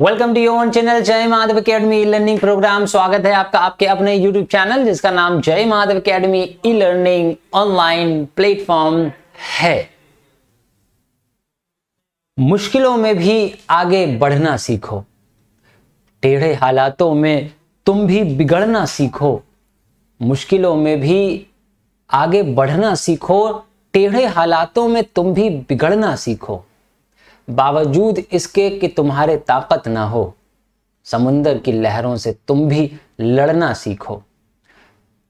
Welcome to your channel Jai Mahadev academy e learning programme स्वागत है आपका आपके अपने यूट्यूब चैनल जिसका नाम Jai Mahadev academy e learning online platform है मुश्किलों में भी आगे बढ़ना सीखो टेढ़े हालातों में तुम भी बिगड़ना सीखो मुश्किलों में भी आगे बढ़ना सीखो टेढ़े हालातों में तुम भी बिगड़ना सीखो बावजूद इसके कि तुम्हारे ताकत ना हो समुंदर की लहरों से तुम भी लड़ना सीखो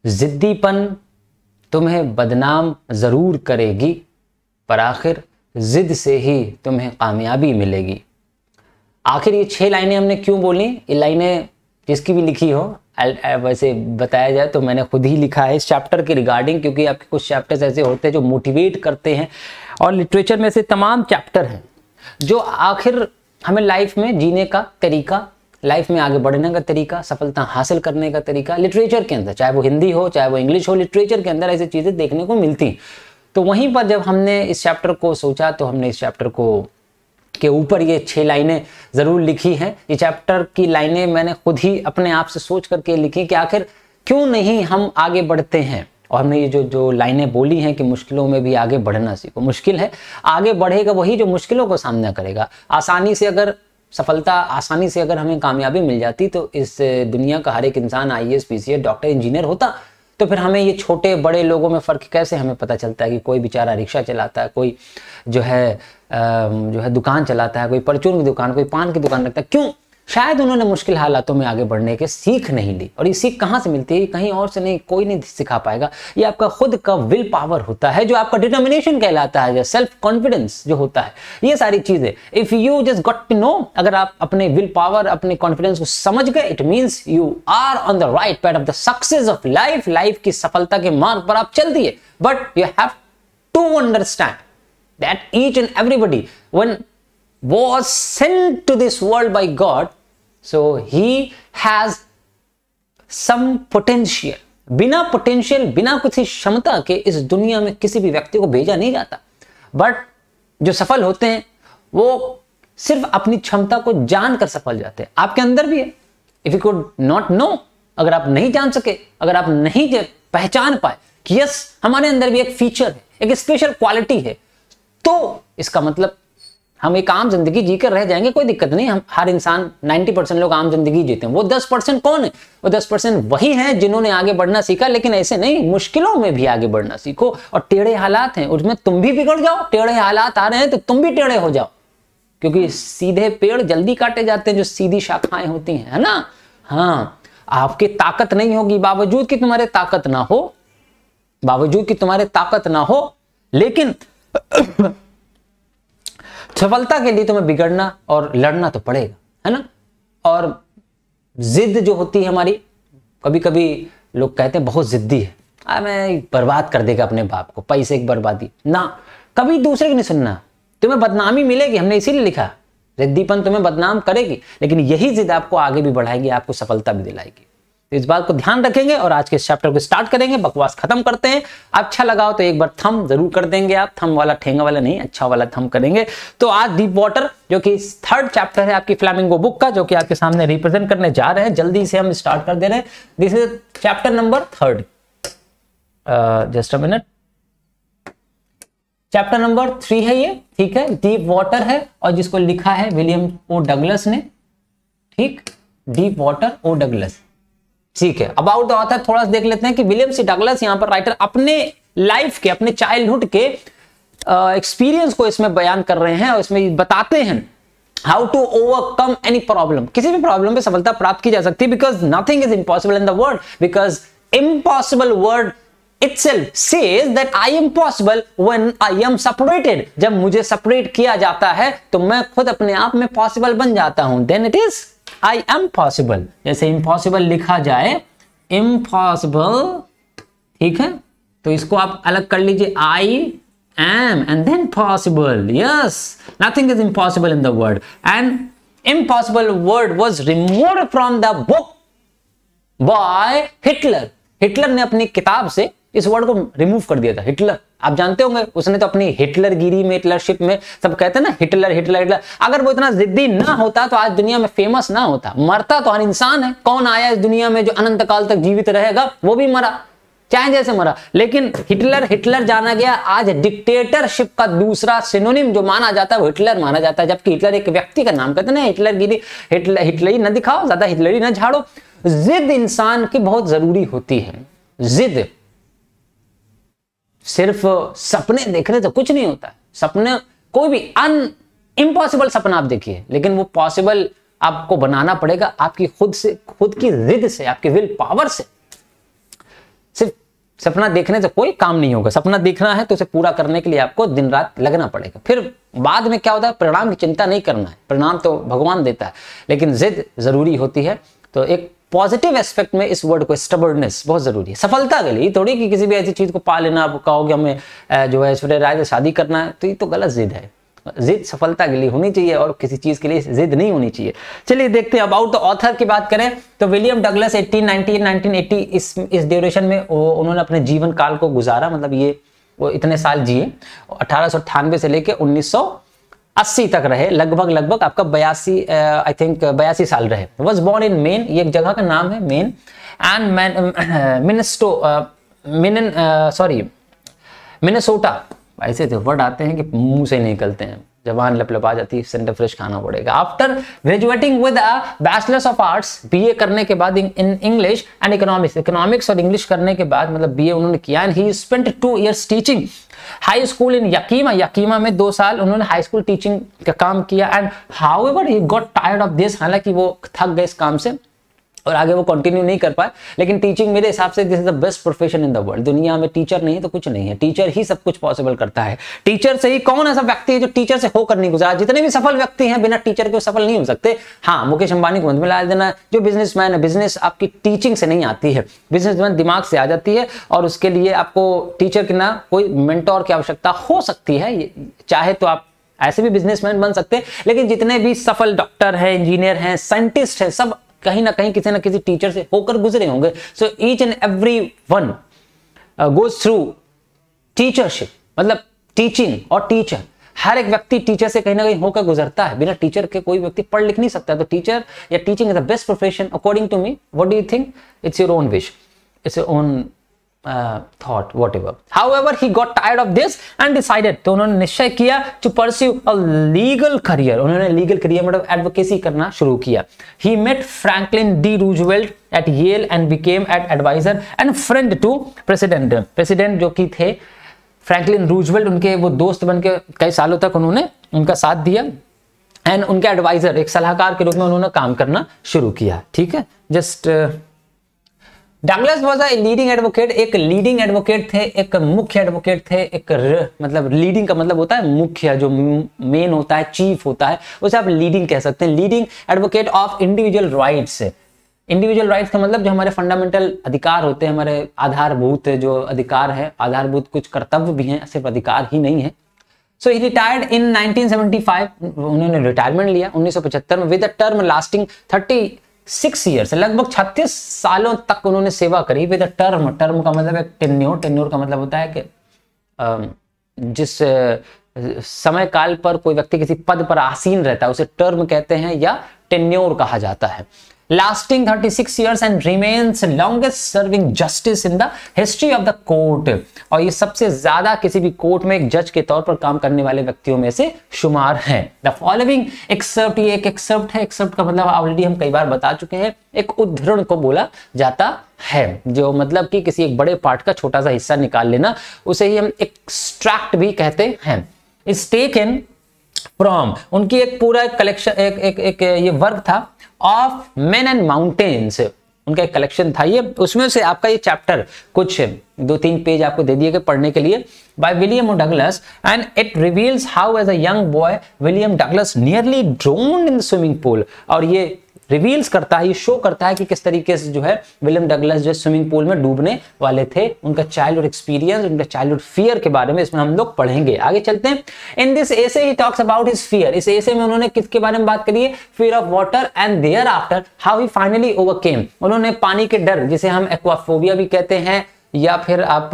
जिद्दीपन तुम्हें बदनाम ज़रूर करेगी पर आखिर ज़िद से ही तुम्हें कामयाबी मिलेगी आखिर ये छः लाइनें हमने क्यों बोली ये लाइनें जिसकी भी लिखी हो वैसे बताया जाए तो मैंने खुद ही लिखा है इस चैप्टर के रिगार्डिंग क्योंकि आपके कुछ चैप्टर्स ऐसे होते हैं जो मोटिवेट करते हैं और लिटरेचर में ऐसे तमाम चैप्टर हैं जो आखिर हमें लाइफ में जीने का तरीका लाइफ में आगे बढ़ने का तरीका सफलता हासिल करने का तरीका लिटरेचर के अंदर चाहे वो हिंदी हो चाहे वो इंग्लिश हो लिटरेचर के अंदर ऐसी चीज़ें देखने को मिलती तो वहीं पर जब हमने इस चैप्टर को सोचा तो हमने इस चैप्टर को के ऊपर ये छह लाइनें ज़रूर लिखी हैं ये चैप्टर की लाइनें मैंने खुद ही अपने आप से सोच करके लिखी कि आखिर क्यों नहीं हम आगे बढ़ते हैं और हमने ये जो जो लाइनें बोली हैं कि मुश्किलों में भी आगे बढ़ना सीखो मुश्किल है आगे बढ़ेगा वही जो मुश्किलों को सामना करेगा आसानी से अगर सफलता आसानी से अगर हमें कामयाबी मिल जाती तो इस दुनिया का हर एक इंसान I S P C doctor engineer होता तो फिर हमें ये छोटे बड़े लोगों में फ़र्क कैसे हमें पता चलता है कि कोई बेचारा रिक्शा चलाता है कोई जो है जो है दुकान चलाता है कोई परचून की दुकान कोई पान की दुकान रखता है क्यों शायद उन्होंने मुश्किल हालातों में आगे बढ़ने के सीख नहीं ली और ये सीख कहाँ से मिलती है कहीं और से नहीं कोई नहीं सिखा पाएगा ये आपका खुद का विल पावर होता है जो आपका डिटर्मिनेशन कहलाता है सेल्फ कॉन्फिडेंस जो होता है ये सारी चीज़ें if you just got to know अगर आप अपने विल पावर अपने कॉन्फिडेंस को समझ गए it means you are on the right path of the success of life life की सफलता के मार्ग पर आप चल दिए but you have to understand that each and everybody one was sent to this world by God, so he has some potential. बिना potential बिना किसी क्षमता के इस दुनिया में किसी भी व्यक्ति को भेजा नहीं जाता बट जो सफल होते हैं वो सिर्फ अपनी क्षमता को जानकर सफल जाते हैं आपके अंदर भी है if you could not know अगर आप नहीं जान सके अगर आप नहीं पहचान पाए कि यस हमारे अंदर भी एक फीचर है एक स्पेशल क्वालिटी है तो इसका मतलब हम एक आम जिंदगी जीकर रह जाएंगे कोई दिक्कत नहीं हम हर इंसान 90 परसेंट लोग आम जिंदगी जीते हैं वो 10 परसेंट कौन है वो 10 परसेंट वही हैं जिन्होंने आगे बढ़ना सीखा लेकिन ऐसे नहीं मुश्किलों में भी आगे बढ़ना सीखो और टेढ़े हालात हैं उसमें तुम भी बिगड़ जाओ टेढ़े हालात आ रहे हैं तो तुम भी टेढ़े हो जाओ क्योंकि सीधे पेड़ जल्दी काटे जाते हैं जो सीधी शाखाएं होती हैं है ना हाँ आपकी ताकत नहीं होगी बावजूद कि तुम्हारे ताकत ना हो बावजूद कि तुम्हारे ताकत ना हो लेकिन सफलता के लिए तुम्हें बिगड़ना और लड़ना तो पड़ेगा है ना और जिद जो होती है हमारी कभी कभी लोग कहते हैं बहुत जिद्दी है आ, मैं बर्बाद कर देगा अपने बाप को पैसे की बर्बादी ना कभी दूसरे की नहीं सुनना तुम्हें बदनामी मिलेगी हमने इसीलिए लिखा रिद्दीपन तुम्हें बदनाम करेगी लेकिन यही जिद आपको आगे भी बढ़ाएगी आपको सफलता भी दिलाएगी इस बात को ध्यान रखेंगे और आज के इस चैप्टर को स्टार्ट करेंगे बकवास खत्म करते हैं अच्छा लगा हो तो एक बार थम जरूर कर देंगे आप थम वाला ठेंगा वाला नहीं अच्छा वाला थम करेंगे तो आज डीप वाटर जो कि थर्ड चैप्टर है आपकी फ्लैमिंगो बुक का जो कि आपके सामने रिप्रेजेंट करने जा रहे हैं जल्दी से हम स्टार्ट कर दे रहे हैं this is chapter number third just a minute chapter number three है ये ठीक है डीप वाटर है और जिसको लिखा है विलियम ओ डगलस ने ठीक डीप वाटर ओ डगलस ठीक है अबाउट द ऑथर थोड़ा सा देख लेते हैं कि विलियम सी डगलस यहां पर राइटर अपने लाइफ के अपने चाइल्डहुड के एक्सपीरियंस uh, को इसमें बयान कर रहे हैं और इसमें बताते हैं how to overcome any problem किसी भी प्रॉब्लम पे सफलता प्राप्त की जा सकती है because nothing is impossible in the world because impossible word itself says that I am possible when I am separated. जब मुझे सेपरेट किया जाता है तो मैं खुद अपने आप में पॉसिबल बन जाता हूं then it is I am possible जैसे इम्पॉसिबल लिखा जाए इम्पॉसिबल ठीक है तो इसको आप अलग कर लीजिए I am and then possible yes nothing is impossible in the word and impossible word was remove from the book by Hitler Hitler ने अपनी किताब से इस वर्ड को रिमूव कर दिया था हिटलर आप जानते होंगे उसने तो अपनी हिटलर गिरी में हिटलरशिप में सब कहते ना हिटलर हिटलर हिटलर अगर वो इतना जिद्दी ना होता तो आज दुनिया में फेमस ना होता मरता तो हर इंसान है कौन आया इस दुनिया में जो अनंत काल तक जीवित रहेगा वो भी मरा चाहे जैसे मरा लेकिन हिटलर हिटलर जाना गया आज डिक्टेटरशिप का दूसरा सिनोनिम जो माना जाता है वो हिटलर माना जाता है जबकि हिटलर एक व्यक्ति का नाम कहते ना हिटलर गिरी हिटलर हिटलरी ना दिखाओ ज्यादा हिटलरी ना झाड़ो जिद इंसान की बहुत जरूरी होती है जिद सिर्फ सपने देखने से कुछ नहीं होता सपने कोई भी अन इम्पॉसिबल सपना आप देखिए लेकिन वो पॉसिबल आपको बनाना पड़ेगा आपकी खुद से खुद की रिद से आपके विल पावर से सिर्फ सपना देखने से कोई काम नहीं होगा सपना देखना है तो उसे पूरा करने के लिए आपको दिन रात लगना पड़ेगा फिर बाद में क्या होता है परिणाम की चिंता नहीं करना है परिणाम तो भगवान देता है लेकिन जिद जरूरी होती है तो एक पॉजिटिव एस्पेक्ट में इस वर्ड को स्टबर्डनेस बहुत जरूरी है सफलता के लिए थोड़ी कि किसी भी ऐसी चीज को पा लेना आप कहोगे हमें जो है ऐश्वर्य राय से शादी करना है तो ये तो गलत जिद है जिद सफलता के लिए होनी चाहिए और किसी चीज के लिए जिद नहीं होनी चाहिए चलिए देखते हैं अबाउट द ऑथर की बात करें तो विलियम डगलस 1890 1980 इस इस ड्यूरेशन में उन्होंने अपने जीवन काल को गुजारा मतलब ये वो इतने साल जिए अठारह से लेकर उन्नीस अस्सी तक रहे लगभग लगभग आपका बयासी आई थिंक बयासी साल रहे वॉज बॉर्न इन मेन ये एक जगह का नाम है मेन एंड मिनिस्टो मिन सॉरी मिनेसोटा ऐसे थे वर्ड आते हैं कि मुंह से निकलते हैं जबान आ जाती है सेंटर फ्रेश खाना पड़ेगा after graduating with a bachelor's of arts BA करने के बाद in English and economics economics और इंग्लिश करने के बाद मतलब बीए उन्होंने किया and he spent two years teaching high school in Yakima Yakima में दो साल उन्होंने हाई स्कूल टीचिंग का काम किया and however he got tired of this हालांकि वो थक गए इस काम से और आगे वो कंटिन्यू नहीं कर पाए लेकिन टीचिंग मेरे हिसाब से this is the best profession in the world दुनिया में टीचर नहीं तो कुछ नहीं है टीचर ही सब कुछ पॉसिबल करता है टीचर से ही कौन ऐसा व्यक्ति है जो टीचर से होकर नहीं गुजरा जितने भी सफल व्यक्ति हैं बिना टीचर के सफल नहीं हो सकते हाँ मुकेश अंबानी को मत मिला देना जो बिजनेस है बिजनेस आपकी टीचिंग से नहीं आती है बिजनेस दिमाग से आ जाती है और उसके लिए आपको टीचर के ना कोई मेंटोर की आवश्यकता हो सकती है चाहे तो आप ऐसे भी बिजनेसमैन बन सकते हैं लेकिन जितने भी सफल डॉक्टर हैं इंजीनियर हैं साइंटिस्ट हैं सब कहीं ना कहीं किसी ना किसी टीचर से होकर गुजरे होंगे so each and every one goes through teachership मतलब टीचिंग और टीचर हर एक व्यक्ति टीचर से कहीं ना कहीं होकर गुजरता है बिना टीचर के कोई व्यक्ति पढ़ लिख नहीं सकता तो टीचर या teaching is the best profession according to me what do you think it's your own wish it's your own thought whatever however he got tired of this and decided तो उन्होंने निश्चय किया to pursue a legal career उन्होंने legal career मतलब advocacy करना शुरू किया he met Franklin D Roosevelt at Yale and became at adviser and friend to President President जो कि थे फ्रैंकलिन रूजवेल्ट उनके वो दोस्त बन के कई सालों तक उन्होंने उनका साथ दिया एंड उनके एडवाइजर एक सलाहकार के रूप में उन्होंने काम करना शुरू किया ठीक है just Douglas was a leading advocate एक लीडिंग एडवोकेट थे एक मुख्य एडवोकेट थे एक र, मतलब लीडिंग का मतलब होता है मुख्य जो मेन होता है चीफ होता है उसे आप लीडिंग कह सकते हैं leading advocate of individual rights individual rights का मतलब जो हमारे फंडामेंटल अधिकार होते हैं हमारे आधारभूत जो अधिकार है आधारभूत कुछ कर्तव्य भी हैं सिर्फ अधिकार ही नहीं है सो ही रिटायर्ड इन 1975 उन्होंने रिटायरमेंट लिया 1975 में with a term lasting six years लगभग छत्तीस सालों तक उन्होंने सेवा करी विद टर्म टर्म का मतलब है टेन्योर टेन्योर का मतलब होता है कि जिस समय काल पर कोई व्यक्ति किसी पद पर आसीन रहता है उसे टर्म कहते हैं या टेन्योर कहा जाता है lasting 36 years and remains longest serving justice in the history of the court और ये सबसे ज्यादा किसी भी कोर्ट में एक जज के तौर पर काम करने वाले व्यक्तियों में से शुमार हैं द फॉलोइंग एक्सेप्ट ये एक एक्सेप्ट है एक्सेप्ट का मतलब ऑलरेडी हम कई बार बता चुके हैं एक उद्धरण को बोला जाता है जो मतलब कि किसी एक बड़े पार्ट का छोटा सा हिस्सा निकाल लेना उसे ही हम एक्सट्रैक्ट भी कहते हैं इज टेकन फ्रॉम उनकी एक पूरा कलेक्शन एक, एक, एक ये वर्क था ऑफ मेन एंड माउंटेन्स उनका एक कलेक्शन था ये उसमें से आपका ये चैप्टर कुछ दो तीन पेज आपको दे दिए गए पढ़ने के लिए by William Douglas and it reveals how as young boy William Douglas nearly drowned in swimming pool और ये रिवील्स करता है ये शो करता है कि किस तरीके से जो है विलियम डगलस जो स्विमिंग पूल में डूबने वाले थे उनका चाइल्डहुड एक्सपीरियंस उनका चाइल्डहुड फियर के बारे में इसमें हम लोग पढ़ेंगे आगे चलते हैं in this essay he talks about his fear इस एसे में उन्होंने किसके बारे में बात करी है fear of water and thereafter how he finally overcame उन्होंने पानी के डर जिसे हम एक्वाफोबिया भी कहते हैं या फिर आप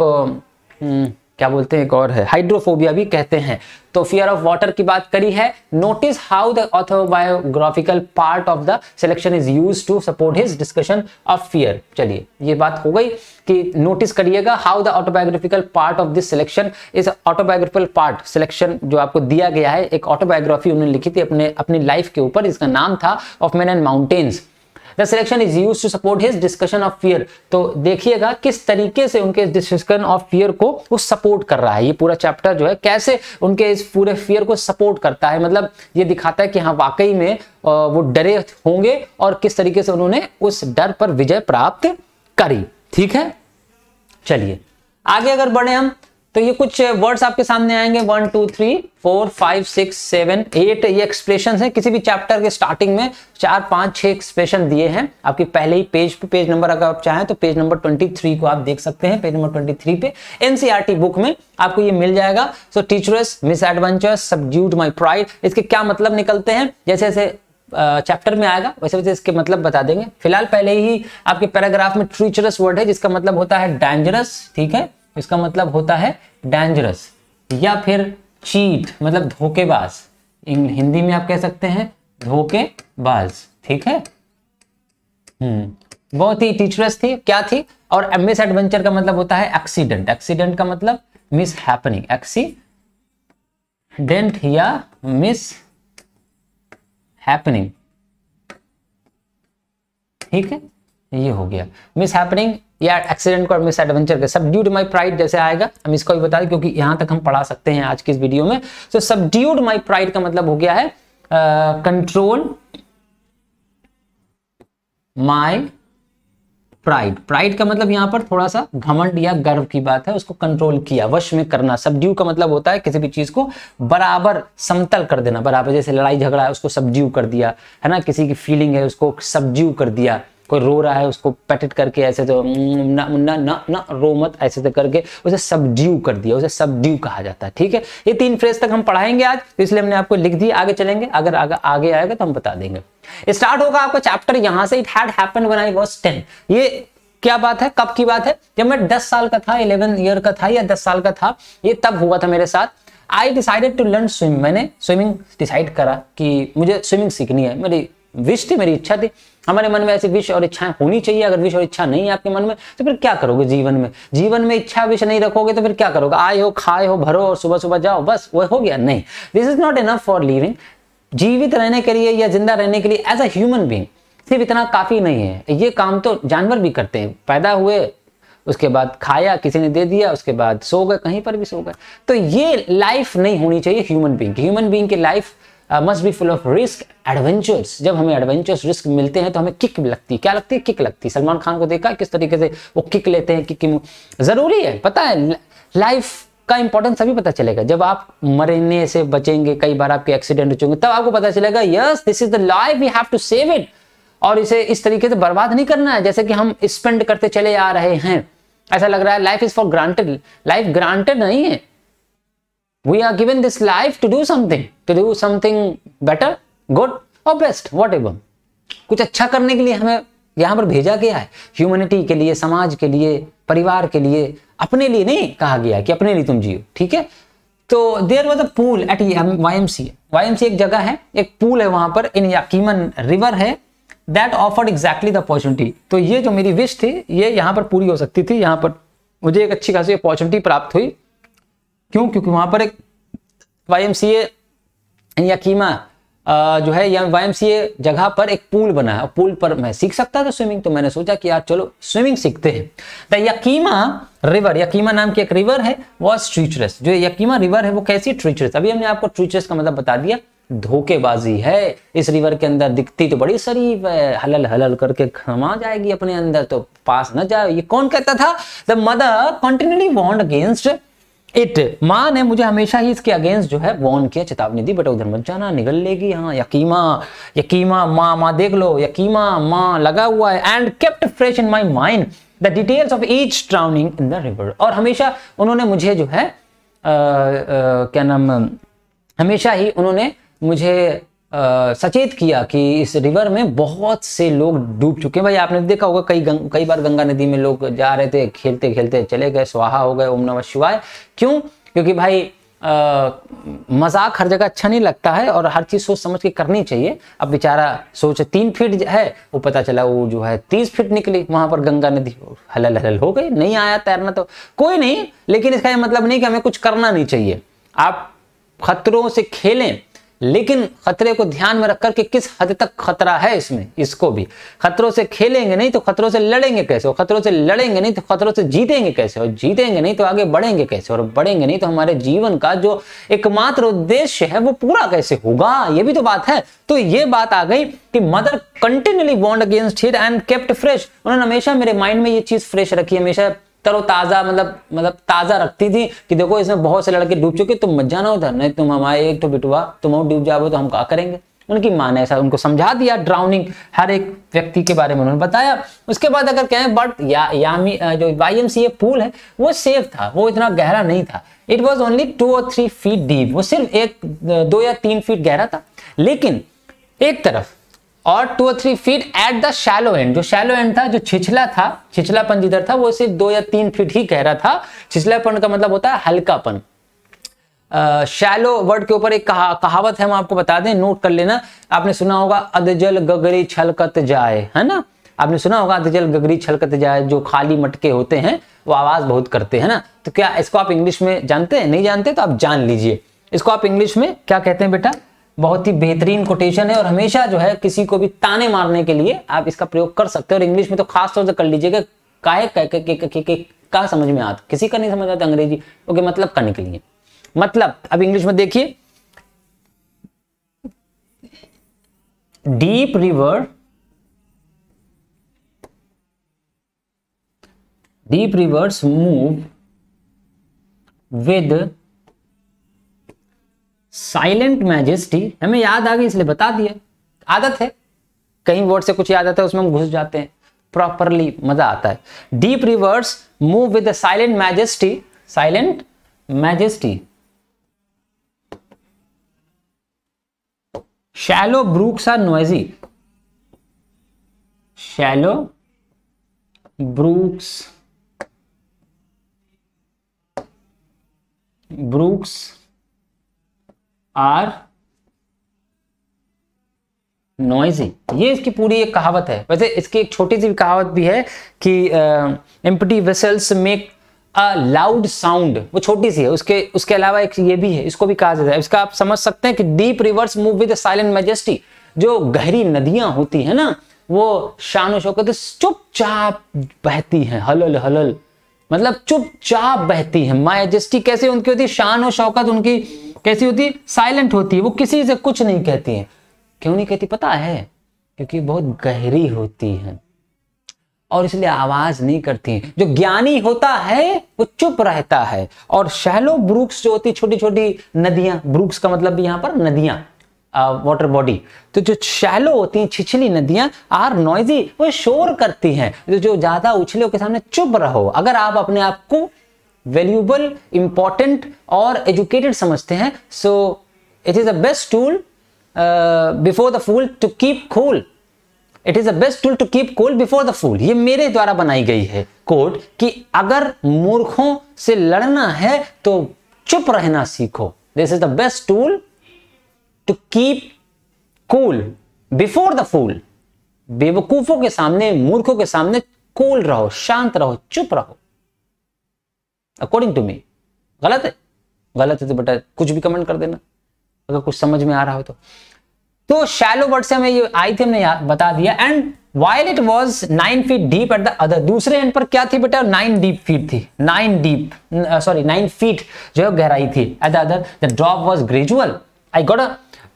क्या बोलते हैं एक और है हाइड्रोफोबिया भी कहते हैं तो फियर ऑफ वाटर की बात करी है notice how the autobiographical part of the selection is used to support his discussion of fear चलिए ये बात हो गई कि नोटिस करिएगा how the autobiographical part of this selection is autobiographical part selection जो आपको दिया गया है एक ऑटोबायोग्राफी उन्होंने लिखी थी अपने अपनी लाइफ के ऊपर इसका नाम था of man and mountains the selection is used to support his discussion of fear तो देखिएगा किस तरीके से उनके डिस्कशन ऑफ फियर को वो सपोर्ट कर रहा है ये पूरा चैप्टर जो है कैसे उनके इस पूरे फियर को सपोर्ट करता है मतलब ये दिखाता है कि हाँ वाकई में वो डरे होंगे और किस तरीके से उन्होंने उस डर पर विजय प्राप्त करी ठीक है चलिए आगे अगर बढ़े हम तो ये कुछ वर्ड्स आपके सामने आएंगे one two three four five six seven eight ये एक्सप्रेशन है किसी भी चैप्टर के स्टार्टिंग में चार पांच छह एक्सप्रेशन दिए हैं आपके पहले ही पेज पे पेज नंबर अगर आप चाहें तो पेज नंबर ट्वेंटी थ्री को आप देख सकते हैं पेज नंबर ट्वेंटी थ्री पे एनसीआरटी बुक e में आपको ये मिल जाएगा सो टीचरस मिस एडवेंचर सब माई प्राइड इसके क्या मतलब निकलते हैं जैसे जैसे चैप्टर में आएगा वैसे वैसे इसके मतलब बता देंगे फिलहाल पहले ही आपके पैराग्राफ में ट्रीचरस वर्ड है जिसका मतलब होता है डेंजरस ठीक है इसका मतलब होता है डेंजरस या फिर चीट मतलब धोखेबाज हिंदी में आप कह सकते हैं धोखेबाज ठीक है हम्म बहुत ही टीचरस थी क्या थी और मिस एडवेंचर का मतलब होता है एक्सीडेंट एक्सीडेंट का मतलब मिस हैपनिंग एक्सीडेंट या मिस हैपनिंग ठीक है ये हो गया मिस हैपनिंग या एक्सीडेंट को मिस एडवेंचर के सब ड्यूड माई प्राइड जैसे आएगा हम इसको भी बता दें क्योंकि यहां तक हम पढ़ा सकते हैं आज की इस वीडियो में सो सब ड्यूड माई प्राइड का मतलब हो गया है कंट्रोल माई प्राइड प्राइड का मतलब यहां पर थोड़ा सा घमंड या गर्व की बात है उसको कंट्रोल किया वश में करना सबड्यू का मतलब होता है किसी भी चीज को बराबर समतल कर देना बराबर जैसे लड़ाई झगड़ा है उसको सबड्यू कर दिया है ना किसी की फीलिंग है उसको सबड्यू कर दिया कोई रो रहा है उसको पैटेट करके ऐसे तो ना ना ना, ना रो मत ऐसे तो करके उसे सबड्यू कर दिया उसे सबड्यू कहा जाता है ठीक है ये तीन फ्रेज तक हम पढ़ाएंगे आज तो इसलिए हमने आपको लिख दिया आगे चलेंगे अगर आगे आगे आएगा तो हम बता देंगे स्टार्ट होगा आपका चैप्टर यहाँ से इट हैड हैपन आई ये क्या बात है कब की बात है जब मैं 10 साल का था 11 ईयर का था या 10 साल का था ये तब हुआ था मेरे साथ I decided to learn swim मैंने स्विमिंग डिसाइड करा कि मुझे स्विमिंग सीखनी है मेरी विश थी मेरी इच्छा थी हमारे मन में ऐसी विष और इच्छाएं होनी चाहिए अगर विष और इच्छा नहीं है आपके मन में तो फिर क्या करोगे जीवन में जीवन में इच्छा विष नहीं रखोगे तो फिर क्या करोगे आए हो खाए हो भरो और सुबह सुबह जाओ बस वो हो गया नहीं this is not enough for living जीवित रहने के लिए या जिंदा रहने के लिए एज अ ह्यूमन बींग सिर्फ इतना काफी नहीं है ये काम तो जानवर भी करते हैं पैदा हुए उसके बाद खाया किसी ने दे दिया उसके बाद सो गए कहीं पर भी सो गए तो ये लाइफ नहीं होनी चाहिए ह्यूमन बींग ह्यूमन बींग की life must be full of risk adventures जब हमें एडवेंचर्स रिस्क मिलते हैं तो हमें किक लगती है क्या लगती है किक लगती है सलमान खान को देखा किस तरीके से वो किक लेते हैं किक जरूरी है पता है लाइफ का इंपॉर्टेंस अभी पता चलेगा जब आप मरने से बचेंगे कई बार आपके एक्सीडेंट हो चुके तब आपको पता चलेगा yes this is the life we have to save it और इसे इस तरीके से बर्बाद नहीं करना है जैसे कि हम स्पेंड करते चले आ रहे हैं ऐसा लग रहा है life is for granted life granted नहीं है we are given this life to do something to do something better good or best whatever कुछ अच्छा करने के लिए हमें यहाँ पर भेजा गया है ह्यूमैनिटी के लिए समाज के लिए परिवार के लिए अपने लिए नहीं कहा गया है कि अपने लिए तुम जियो ठीक है तो there was a pool at Y M C एक जगह है एक पूल है वहां पर इन यकीमन रिवर है that offered exactly the opportunity तो ये जो मेरी विश थी ये यहाँ पर पूरी हो सकती थी यहाँ पर मुझे एक अच्छी खासी अपॉर्चुनिटी प्राप्त हुई क्यों क्योंकि वहां पर एक वाई या कीमा जो है या वाई जगह पर एक पूल बना है पूल पर मैं सीख सकता था स्विमिंग तो मैंने सोचा कि यार चलो स्विमिंग सीखते हैं तो यकीमा रिवर यकीमा नाम की एक रिवर है वॉज ट्रीचरस जो यकीमा रिवर है वो कैसी ट्रीचरस अभी हमने आपको ट्रीचरस का मतलब बता दिया धोखेबाजी है इस रिवर के अंदर दिखती तो बड़ी शरीफ है हलल हलल करके घमा जाएगी अपने अंदर तो पास ना जाए ये कौन कहता था the mother continuously warned against it माँ ने मुझे हमेशा ही इसके अगेंस्ट जो है वॉन किया चेतावनी दी बट उधर मत जाना निगल लेगी हाँ यकीमा यकीमा माँ माँ देख लो यकीमा माँ लगा हुआ है and kept fresh in my mind the details of each drowning in the river और हमेशा उन्होंने मुझे जो है आ, आ, क्या नाम हमेशा ही उन्होंने मुझे सचेत किया कि इस रिवर में बहुत से लोग डूब चुके हैं भाई आपने देखा होगा कई गंग, कई बार गंगा नदी में लोग जा रहे थे खेलते खेलते चले गए स्वाहा हो गए ओम नमः शिवाय क्यों क्योंकि भाई आ, मजाक हर जगह अच्छा नहीं लगता है और हर चीज़ सोच समझ के करनी चाहिए अब बेचारा सोच तीन फीट है वो पता चला वो जो है तीस फीट निकली वहाँ पर गंगा नदी हलल हलल हो गई नहीं आया तैरना तो कोई नहीं लेकिन इसका यह मतलब नहीं कि हमें कुछ करना नहीं चाहिए आप खतरों से खेलें लेकिन खतरे को ध्यान में रखकर के किस हद तक खतरा है इसमें इसको भी खतरों से खेलेंगे नहीं तो खतरों से लड़ेंगे कैसे और खतरों से लड़ेंगे नहीं तो खतरों से जीतेंगे कैसे और जीतेंगे नहीं तो आगे बढ़ेंगे कैसे और बढ़ेंगे नहीं तो हमारे जीवन का जो एकमात्र उद्देश्य है वो पूरा कैसे होगा ये भी तो बात है तो ये बात आ गई कि mother continuously warned against it and kept fresh उन्होंने हमेशा मेरे माइंड में ये चीज फ्रेश रखी हमेशा तरोताज़ा मतलब मतलब ताज़ा रखती थी कि देखो इसमें बहुत से लड़के डूब चुके तुम मत जाना उधर नहीं तुम हमारे एक तो बिटुआ तुम और डूब जाओ तो हम क्या करेंगे उनकी माँ ने ऐसा उनको समझा दिया ड्राउनिंग हर एक व्यक्ति के बारे में उन्होंने बताया उसके बाद अगर कहें बट या यामी जो वाई पूल है वो सेफ था वो इतना गहरा नहीं था इट वॉज ओनली टू और थ्री फीट डीप वो सिर्फ एक दो या तीन फीट गहरा था लेकिन एक तरफ और टू और three feet at the shallow end जो शैलो एंड था जो छिछला था छिछलापन जिधर था वो सिर्फ दो या तीन फीट ही कह रहा था छिछलापन का मतलब होता है हल्कापन शैलो uh, वर्ड के ऊपर एक कहा, कहावत है हम आपको बता दें नोट कर लेना आपने सुना होगा अदजल गगरी छलकत जाए है ना आपने सुना होगा अदजल गगरी छलकत जाए जो खाली मटके होते हैं वो आवाज बहुत करते हैं ना तो क्या इसको आप इंग्लिश में जानते हैं नहीं जानते तो आप जान लीजिए इसको आप इंग्लिश में क्या कहते हैं बेटा बहुत ही बेहतरीन कोटेशन है और हमेशा जो है किसी को भी ताने मारने के लिए आप इसका प्रयोग कर सकते हो और इंग्लिश में तो खास तौर से कर लीजिएगा काहे का समझ में आता किसी का नहीं समझ आता अंग्रेजी ओके मतलब का निकलिए मतलब अब इंग्लिश में देखिए deep river deep rivers move with silent majesty हमें याद आ गई इसलिए बता दिया आदत है कहीं वर्ड से कुछ याद आता है उसमें हम घुस जाते हैं प्रॉपरली मजा आता है deep rivers move with silent majesty silent majesty shallow brooks are noisy shallow brooks brooks are noisy ये इसकी पूरी एक कहावत है वैसे इसकी एक छोटी सी कहावत भी है कि empty vessels make a loud sound वो छोटी सी है उसके उसके अलावा एक ये भी है इसको भी कहा जाता है इसका आप समझ सकते हैं कि deep rivers move with silent majesty जो गहरी नदियां होती है ना वो शान शौकत चुपचाप बहती हैं हलल हलल मतलब चुपचाप बहती हैं माइजेस्टी कैसे उनकी होती है शान और शौकत उनकी कैसी होती है साइलेंट होती है वो किसी से कुछ नहीं कहती है क्यों नहीं कहती पता है क्योंकि बहुत गहरी होती है और इसलिए आवाज नहीं करती है जो ज्ञानी होता है वो चुप रहता है और शहलो ब्रुक्स जो होती छोटी छोटी नदियां ब्रुक्स का मतलब भी यहाँ पर नदियां वाटर बॉडी तो जो शैलो होती हैं छिछली नदियां आर नॉइजी वो शोर करती हैं जो जो ज़्यादा उछले के सामने चुप रहो अगर आप अपने आप को वैल्यूबल इंपॉर्टेंट और एजुकेटेड समझते हैं so it is the best tool before the fool to keep cool it is the best tool to keep cool before the fool ये मेरे द्वारा बनाई गई है कोट कि अगर मूर्खों से लड़ना है तो चुप रहना सीखो this is the best tool to keep cool before the fool बेवकूफों के सामने मूर्खों के सामने कूल रहो शांत रहो चुप रहो अकॉर्डिंग टू मी गलत है गलत है तो बेटा कुछ भी कमेंट कर देना अगर कुछ समझ में आ रहा हो तो तो शैलो वर्ड से हमें ये आई थी हमने बता दिया and while it was nine feet deep at the other दूसरे एंड पर क्या थी बेटा नाइन डीप फीट थी nine deep sorry nine feet जो है गहराई थी at the other the drop was gradual I got a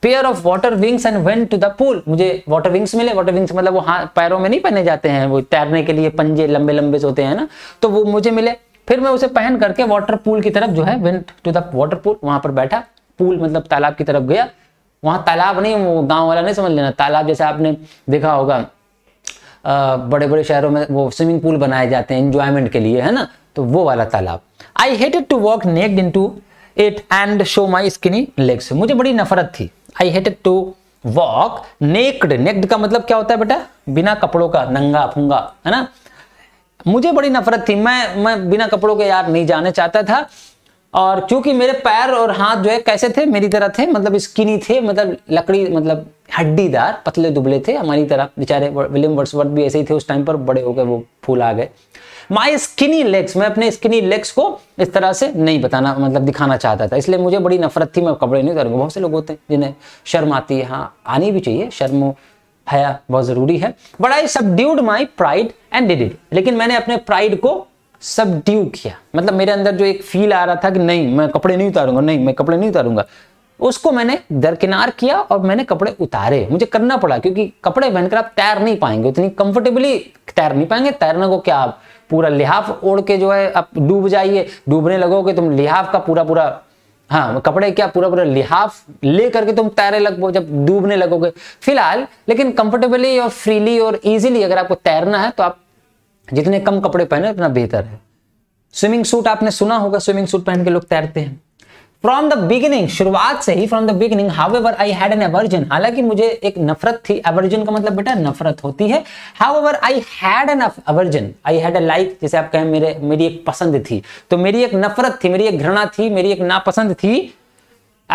pair of water wings and went to the pool मुझे वाटर विंग्स मिले वाटर विंग्स मतलब वो हाँ पैरों में नहीं पहने जाते हैं वो तैरने के लिए पंजे लंबे लंबे होते हैं ना तो वो मुझे मिले फिर मैं उसे पहन करके वाटर पूल की तरफ जो है went to the water pool वहां पर बैठा पूल मतलब तालाब की तरफ गया वहां तालाब नहीं वो गांव वाला नहीं समझ लेना तालाब जैसे आपने देखा होगा आ, बड़े बड़े शहरों में वो स्विमिंग पूल बनाए जाते हैं इंजॉयमेंट के लिए है ना तो वो वाला तालाब I hated to walk naked into it and show my skinny legs मुझे बड़ी नफरत थी I hated to walk naked naked का मतलब क्या होता है बेटा बिना कपड़ों का नंगा फूंगा है ना मुझे बड़ी नफरत थी मैं मैं बिना कपड़ों के यार नहीं जाने चाहता था और क्योंकि मेरे पैर और हाथ जो है कैसे थे मेरी तरह थे मतलब स्किनी थे मतलब लकड़ी मतलब हड्डीदार पतले दुबले थे हमारी तरह बेचारे विलियम वर्सवर्थ भी ऐसे ही थे उस टाइम पर बड़े हो गए वो फूल आ गए माई स्किनी लेग्स मैं अपने स्किनी लेग्स को इस तरह से नहीं बताना मतलब दिखाना चाहता था इसलिए मुझे बड़ी नफरत थी मैं कपड़े नहीं उतारूंगा बहुत से लोग होते हैं जिन्हें शर्म आती है हाँ आनी भी चाहिए शर्म है बहुत जरूरी है but I subdued my pride and did it लेकिन मैंने अपने प्राइड को सबड्यू किया मतलब मेरे अंदर जो एक फील आ रहा था कि नहीं मैं कपड़े नहीं उतारूंगा नहीं मैं कपड़े नहीं उतारूंगा उसको मैंने दरकिनार किया और मैंने कपड़े उतारे मुझे करना पड़ा क्योंकि कपड़े पहनकर आप तैर नहीं पाएंगे उतनी कंफर्टेबली तैर नहीं पाएंगे तैरने को क्या आप पूरा लिहाफ ओढ़ के जो है आप डूब जाइए डूबने लगोगे तो तुम लिहाफ का पूरा पूरा हाँ कपड़े क्या पूरा पूरा लिहाफ ले करके तुम तैरने लगो जब डूबने लगोगे फिलहाल लेकिन कंफर्टेबली और फ्रीली और इजीली अगर आपको तैरना है तो आप जितने कम कपड़े पहने उतना बेहतर है स्विमिंग सूट आपने सुना होगा स्विमिंग सूट पहन के लोग तैरते हैं फ्रॉम द बिगिनिंग शुरुआत से ही from the beginning however I had an aversion हालांकि मुझे एक नफरत थी एवर्जन का मतलब बेटा नफरत होती है however I had an aversion I had a like जैसे आप कहें मेरे मेरी एक पसंद थी तो मेरी एक नफरत थी मेरी एक घृणा थी मेरी एक नापसंद थी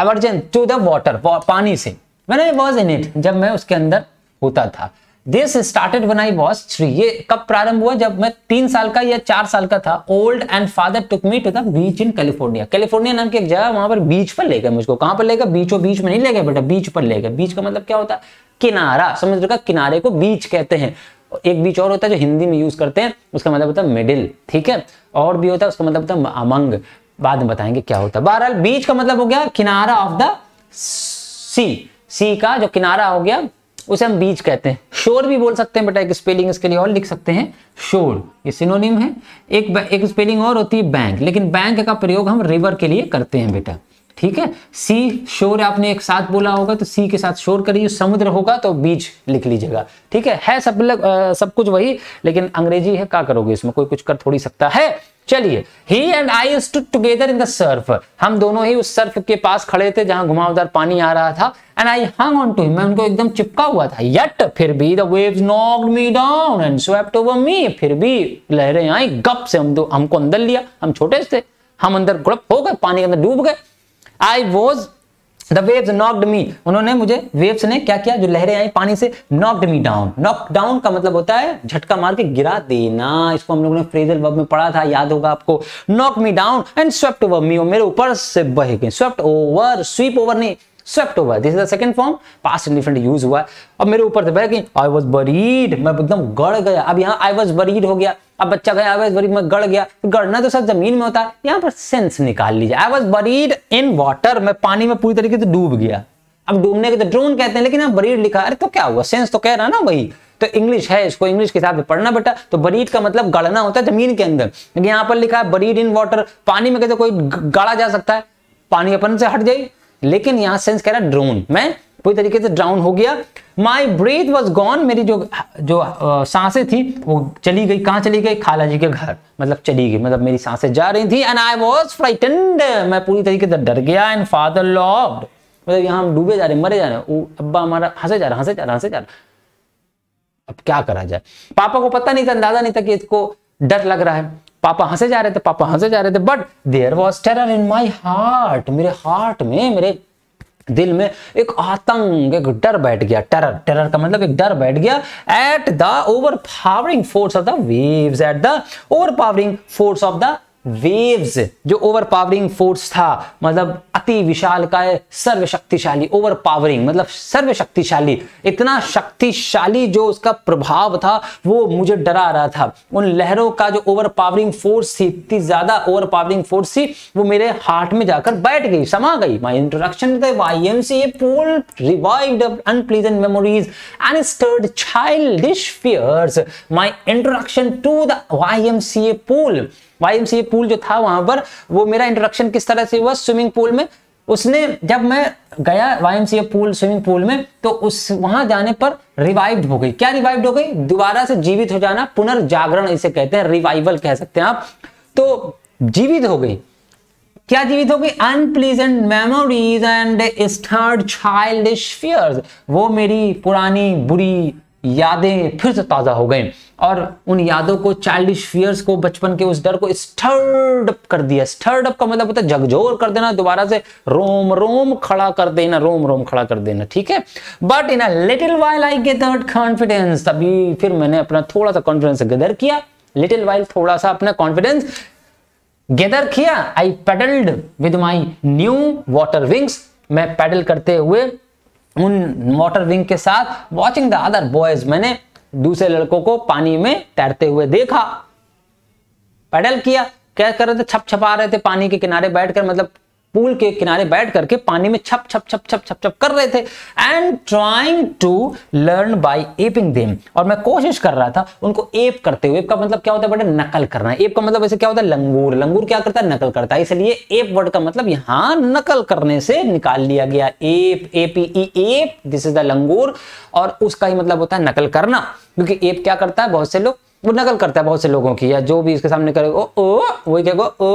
एवर्जन टू द वॉटर पानी से मैंने वॉज इन इट जब मैं उसके अंदर होता था this started when I was three ये कब प्रारंभ हुआ जब मैं तीन साल का या चार साल का था old and father took me to the beach in California California नाम की एक जगह वहां पर बीच पर ले गए मुझको कहां पर ले गए बीचो बीच में नहीं ले गए बेटा बीच पर ले गए बीच का मतलब क्या होता है किनारा समझ का किनारे को बीच कहते हैं एक बीच और होता है जो हिंदी में यूज करते हैं उसका मतलब होता है मिडिल ठीक है और भी होता है उसका मतलब होता है अमंग बाद में बताएंगे क्या होता है बहरहाल बीच का मतलब हो गया किनारा ऑफ द सी सी का जो किनारा हो गया उसे हम बीच कहते हैं शोर भी बोल सकते हैं बेटा एक स्पेलिंग इसके लिए और लिख सकते हैं शोर ये सिनोनिम है एक एक स्पेलिंग और होती है बैंक लेकिन बैंक का प्रयोग हम रिवर के लिए करते हैं बेटा ठीक है सी शोर आपने एक साथ बोला होगा तो सी के साथ शोर करिए समुद्र होगा तो बीच लिख लीजिएगा ठीक है है सब लग, आ, सब कुछ वही लेकिन अंग्रेजी है क्या करोगे इसमें कोई कुछ कर थोड़ी सकता है चलिए he and I stood together in the surf हम दोनों ही उस सर्फ के पास खड़े थे जहां घुमावदार पानी आ रहा था and I hung on to मैं उनको एकदम चिपका हुआ था यट फिर भी the wave knock me down and swept over me फिर भी लहरें आई गप से हम दो हमको अंदर लिया हम छोटे से थे हम अंदर गुड़प हो गए पानी के अंदर डूब गए I was the waves knocked me उन्होंने मुझे वेव्स ने क्या किया जो लहरें आई पानी से knocked me down knock down का मतलब होता है झटका मार के गिरा देना इसको हम लोगों ने फ्रेजल वर्ब में पढ़ा था याद होगा आपको knock me down and swept over me मेरे ऊपर से बह गए स्वेप्ट ओवर स्वीप ओवर नहीं swept over this is the second form past indifferent use हुआ अब मेरे ऊपर दबाया कि आई वाज बरीड मैं एकदम गड़ गया अब यहां आई वाज बरीड हो गया अब बच्चा गया आई वाज बरीड मैं गड़ गया गड़ना तो सब जमीन में होता है यहां पर सेंस निकाल लीजिए I was buried in water मैं पानी में पूरी तरीके से डूब गया अब डूबने के तो ड्रोन कहते हैं लेकिन यहां बरीड लिखा अरे तो क्या हुआ सेंस तो कह रहा ना भाई तो इंग्लिश है इसको इंग्लिश के हिसाब से पढ़ना बेटा तो बरीड का मतलब गड़ना होता है जमीन के अंदर यहां पर लिखा है बरीड इन वाटर पानी में कहते तो कोई गाड़ा जा सकता है पानी अपन से हट जाए लेकिन यहां सेंस कह रहा ड्रोन मैं पूरी तरीके से ड्राउन हो गया माई ब्रेथ वॉज गॉन मेरी जो जो सांसें थी वो चली गई कहाँ चली गई खाला जी के घर मतलब चली गई मतलब मेरी सांसें जा रही थी एंड आई वॉज फ्राइटेंड मैं पूरी तरीके से डर गया एंड फादर लॉक्ड मतलब यहाँ हम डूबे जा रहे मरे जा रहे वो अब्बा हमारा हंसे जा रहा हंसे जा रहा हंसे जा रहा अब क्या करा जाए पापा को पता नहीं था अंदाजा नहीं था कि इसको डर लग रहा है पापा हंसे जा रहे थे पापा हंसे जा रहे थे but there was terror in my heart मेरे हार्ट में मेरे दिल में एक आतंक एक डर बैठ गया टेरर टेरर का मतलब एक डर बैठ गया at the overpowering force of the waves at the overpowering force of the waves जो ओवर पावरिंग फोर्स था मतलब अति विशाल का सर्वशक्तिशाली ओवर पावरिंग मतलब सर्वशक्तिशाली इतना शक्तिशाली जो उसका प्रभाव था वो मुझे डरा रहा था उन लहरों का जो ओवर पावरिंग फोर्स थी इतनी ज्यादा ओवर पावरिंग फोर्स थी वो मेरे हार्ट में जाकर बैठ गई समा गई my introduction unpleasant memories and stirred childish my introduction to the a pool YMCA pool जो था वहां पर वो मेरा इंट्रोडक्शन किस तरह से हुआ स्विमिंग पूल में उसने जब मैं गया वाईएमसीए पूल स्विमिंग पूल में तो उस वहां जाने पर रिवाइव्ड हो गई क्या रिवाइव्ड हो गई दोबारा से जीवित हो जाना पुनर्जागरण इसे कहते हैं रिवाइवल कह सकते हैं आप तो जीवित हो गई क्या जीवित हो गई unpleasant memories and start childish fears वो मेरी पुरानी बुरी यादें फिर से ताजा हो गई और उन यादों को चाइल्डिश फियर्स को बचपन के उस डर को स्टर्ड अप कर दिया स्टर्ड अप का मतलब होता है जगजोर कर देना दोबारा से रोम रोम खड़ा कर देना रोम रोम खड़ा कर देना ठीक है but in a little while I gathered confidence अभी फिर मैंने अपना थोड़ा सा कॉन्फिडेंस गदर किया लिटिल वाइल थोड़ा सा अपना कॉन्फिडेंस गेदर किया I paddled with my new water wings मैं पैडल करते हुए उन वॉटर विंग के साथ वॉचिंग द अदर बॉयज मैंने दूसरे लड़कों को पानी में तैरते हुए देखा पैडल किया क्या कर रहे थे छप छपा रहे थे पानी के किनारे बैठकर मतलब पूल के किनारे बैठ करके पानी में छप छप छप छप छप छप कर रहे थे and trying to learn by aping them और मैं कोशिश कर रहा था उनको एप करते हुए एप का मतलब क्या होता है बेटा नकल करना एप का मतलब ऐसे क्या होता है लंगूर लंगूर क्या करता है नकल करता है इसलिए एप वर्ड का मतलब यहाँ नकल करने से निकाल लिया गया एप एपी एप दिस इज द लंगूर और उसका ही मतलब होता है नकल करना क्योंकि एप क्या करता है बहुत से लोग वो नकल करता है बहुत से लोगों की या जो भी इसके सामने करे ओ ओ वही क्या ओ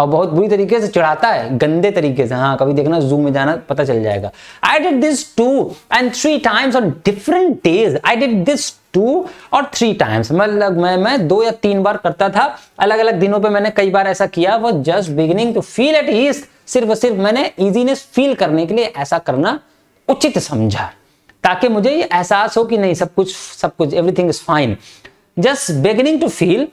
और बहुत बुरी तरीके से चढ़ाता है गंदे तरीके से हाँ कभी देखना जूम में जाना पता चल जाएगा I did this two and three times on different days I did this two और थ्री टाइम्स मतलब मैं मैं दो या तीन बार करता था अलग अलग दिनों पे मैंने कई बार ऐसा किया वो just beginning to feel at ease सिर्फ सिर्फ मैंने इजीनेस फील करने के लिए ऐसा करना उचित समझा ताकि मुझे ये एहसास हो कि नहीं सब कुछ सब कुछ everything is fine just beginning to feel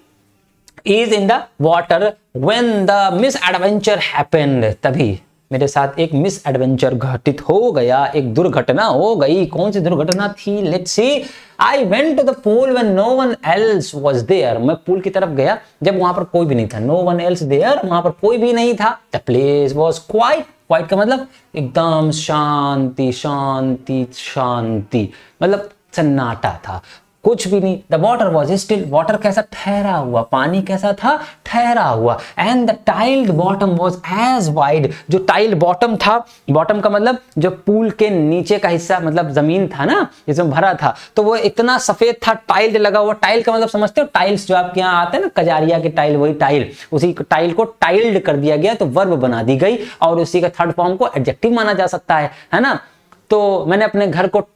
ease in the water when the misadventure happened तभी मेरे साथ एक मिस एडवेंचर घटित हो गया एक दुर्घटना हो गई कौन सी दुर्घटना थी let's see I went to the pool when no one else was there मैं पूल की तरफ गया जब वहां पर कोई भी नहीं था नो वन एल्स देयर वहां पर कोई भी नहीं था the place was quiet quiet का मतलब एकदम शांति शांति शांति मतलब सन्नाटा था कुछ भी नहीं the water was still water कैसा ठहरा हुआ पानी कैसा था ठहरा हुआ and the tiled bottom was as white जो टाइल बॉटम था बॉटम का मतलब जो पूल के नीचे का हिस्सा मतलब जमीन था ना जिसमें भरा था तो वो इतना सफेद था टाइल्ड लगा हुआ टाइल का मतलब समझते हो टाइल्स जो आपके यहाँ आते हैं ना कजारिया के टाइल वही टाइल उसी टाइल को टाइल्ड कर दिया गया तो वर्ब बना दी गई और उसी का थर्ड फॉर्म को एडजेक्टिव माना जा सकता है है ना तो मैंने अपने घर को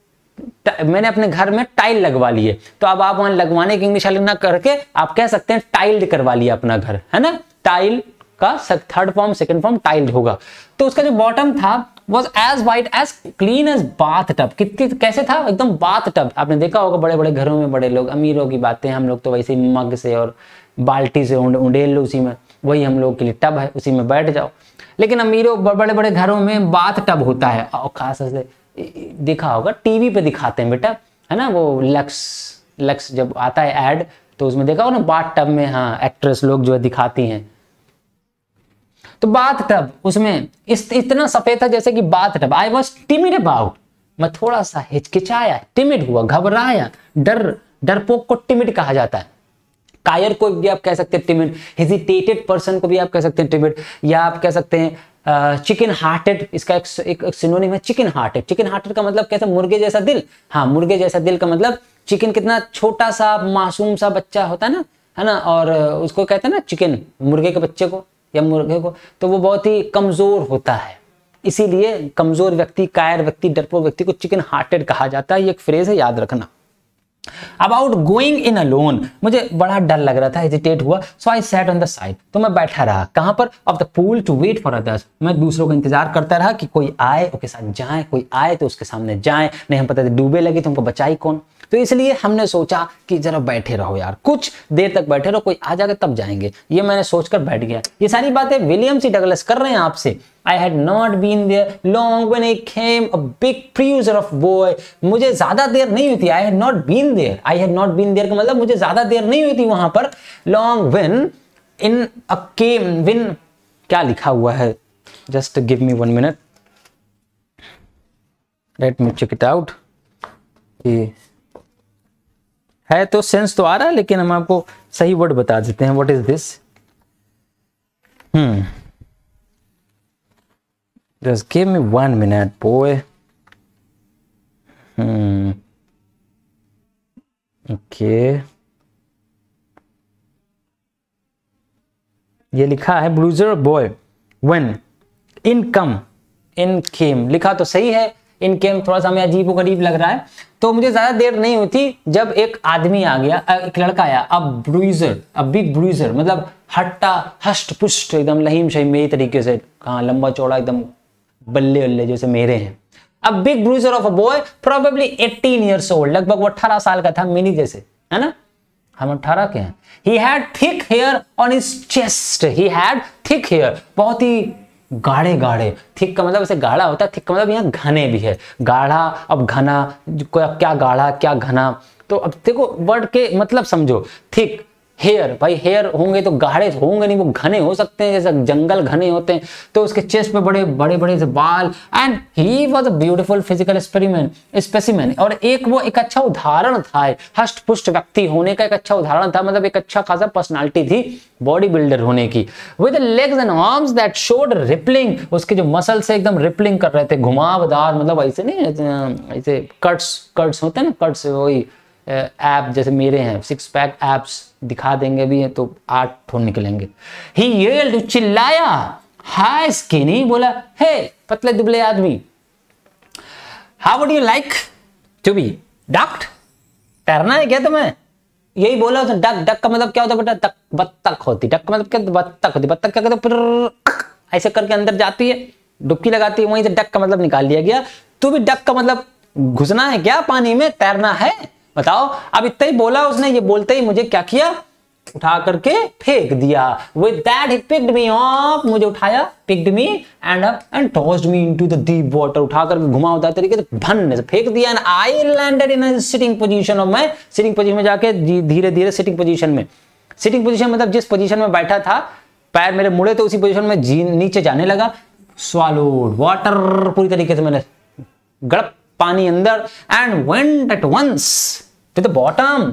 मैंने अपने घर में टाइल लगवा लिए तो अब आप वहां लगवाने की इंग्लिश ना करके आप कह सकते हैं टाइल्ड करवा लिया अपना घर है ना टाइल का third form second form tiled होगा तो उसका जो बॉटम था was as white as clean as bathtub कितनी कैसे था एकदम बाथ टब आपने देखा होगा बड़े बड़े घरों में बड़े लोग अमीरों की बातें हम लोग तो वैसे मग से और बाल्टी से उंडेल लो उसी में वही हम लोग के लिए टब है उसी में बैठ जाओ लेकिन अमीरों बड़े बड़े घरों में बाथ टब होता है और खास देखा होगा टीवी पे दिखाते हैं बेटा है ना वो लक्स लक्स जब आता है एड तो उसमें देखा हो ना बाथ टब में हाँ एक्ट्रेस लोग जो है दिखाती हैं तो बाथ टब उसमें इस इतना सफेद था जैसे कि bath tub I was timid about मैं थोड़ा सा हिचकिचाया टिमिड हुआ घबराया डर डरपोक को टिमिड कहा जाता है कायर को भी आप कह सकते हैं टिमिड हेजिटेटेड पर्सन को भी आप कह सकते हैं टिमिड या आप कह सकते हैं चिकन हार्टेड इसका एक, एक, एक सिनोनिम है चिकन हार्टेड चिकन हार्टेड का मतलब हैं मुर्गे जैसा दिल हाँ मुर्गे जैसा दिल का मतलब चिकन कितना छोटा सा मासूम सा बच्चा होता है ना है ना और उसको कहते हैं ना चिकन मुर्गे के बच्चे को या मुर्गे को तो वो बहुत ही कमज़ोर होता है इसीलिए कमज़ोर व्यक्ति कायर व्यक्ति डरपोक व्यक्ति को चिकन हार्टेड कहा जाता है ये एक फ्रेज़ है याद रखना about going in alone मुझे बड़ा डर लग रहा था हेजिटेट हुआ so I sat on the side तो मैं बैठा रहा कहां पर of the pool to wait for others मैं दूसरों का इंतजार करता रहा कि कोई आए उसके साथ जाए कोई आए तो उसके सामने जाए नहीं हम पता डूबे लगे तो हमको बचाई कौन तो इसलिए हमने सोचा कि जरा बैठे रहो यार कुछ देर तक बैठे रहो कोई आ जाएगा तब जाएंगे ये मैंने सोचकर बैठ गया ये सारी बातें विलियम सी डगलस कर रहे हैं आपसे I had not been there long when I came a big bruiser of boy मुझे ज्यादा देर नहीं हुई थी I had not been there I had not been there का मतलब मुझे ज्यादा देर नहीं हुई थी वहां पर long when in a came win क्या लिखा हुआ है just give me one minute let me check it out है तो सेंस तो आ रहा है लेकिन हम आपको सही वर्ड बता देते हैं what is this hmm just give me one minute boy Hmm. hmm. ये लिखा है ब्लूजर बॉय वन इन कम इन लिखा तो सही है इनकेम थोड़ा सा हमें अजीब गरीब लग रहा है तो मुझे ज्यादा देर नहीं हुई थी जब एक आदमी आ गया एक लड़का आया अब ब्रूजर अब बिग ब्रूजर मतलब हट्टा हष्ट पुष्ट एकदम लहीम शहीम मेरी तरीके से कहा लंबा चौड़ा एकदम बल्ले उल्ले जैसे मेरे हैं अब big bruiser of a boy probably 18 years old लगभग वो अट्ठारह साल का था मिनी जैसे है ना हम अट्ठारह के हैं he had thick hair on his chest he had thick hair बहुत ही गाढ़े गाढ़े थिक का मतलब ऐसे गाढ़ा होता है थिक का मतलब यहाँ घने भी है गाढ़ा अब घना क्या गाढ़ा क्या घना तो अब देखो वर्ड के मतलब समझो थिक हेयर भाई हेयर होंगे तो गाढ़े तो होंगे नहीं वो घने हो सकते हैं जैसे जंगल घने होते हैं तो उसके चेस्ट पे बड़े बड़े बड़े से बाल and he was a beautiful physical experiment specimen और एक वो एक अच्छा उदाहरण था हष्ट पुष्ट व्यक्ति होने का एक अच्छा उदाहरण था मतलब एक अच्छा खासा पर्सनैलिटी थी बॉडी बिल्डर होने की with legs and arms that showed rippling उसके जो मसल से एकदम रिपलिंग कर रहे थे घुमावदार मतलब ऐसे नहीं ऐसे कट्स कट्स होते हैं ना कट्स वही एप जैसे मेरे हैं सिक्स पैक एप्स दिखा देंगे भी तो आठ ठोन निकलेंगे ही ये चिल्लाया हाय स्किनी बोला हे पतले दुबले आदमी how would you like to be ducked तैरना है क्या तुम्हें यही बोला उसने डक डक का मतलब क्या होता बेटा डक बत्तख होती डक का मतलब क्या बत्तख होती बत्तख क्या कहते फिर ऐसे करके अंदर जाती है डुबकी लगाती है वहीं से डक का मतलब निकाल लिया गया तू भी डक का मतलब घुसना है क्या पानी में तैरना है बताओ अब इतना ही बोला उसने ये बोलते ही मुझे क्या किया उठा करके फेंक दिया विद पिक्ड मी ऑफ मुझे उठाया picked me and up and tossed me into the deep water उठा करके घुमा उतार तरीके से भन से फेंक दिया and I landed in sitting position of मैं सिटिंग पोजीशन में जाके धीरे धीरे सिटिंग पोजीशन में सिटिंग पोजीशन मतलब जिस पोजीशन में बैठा था पैर मेरे मुड़े थे उसी पोजीशन में नीचे जाने लगा स्वालोड वाटर पूरी तरीके से मैंने गड़प पानी अंदर and went at once to the bottom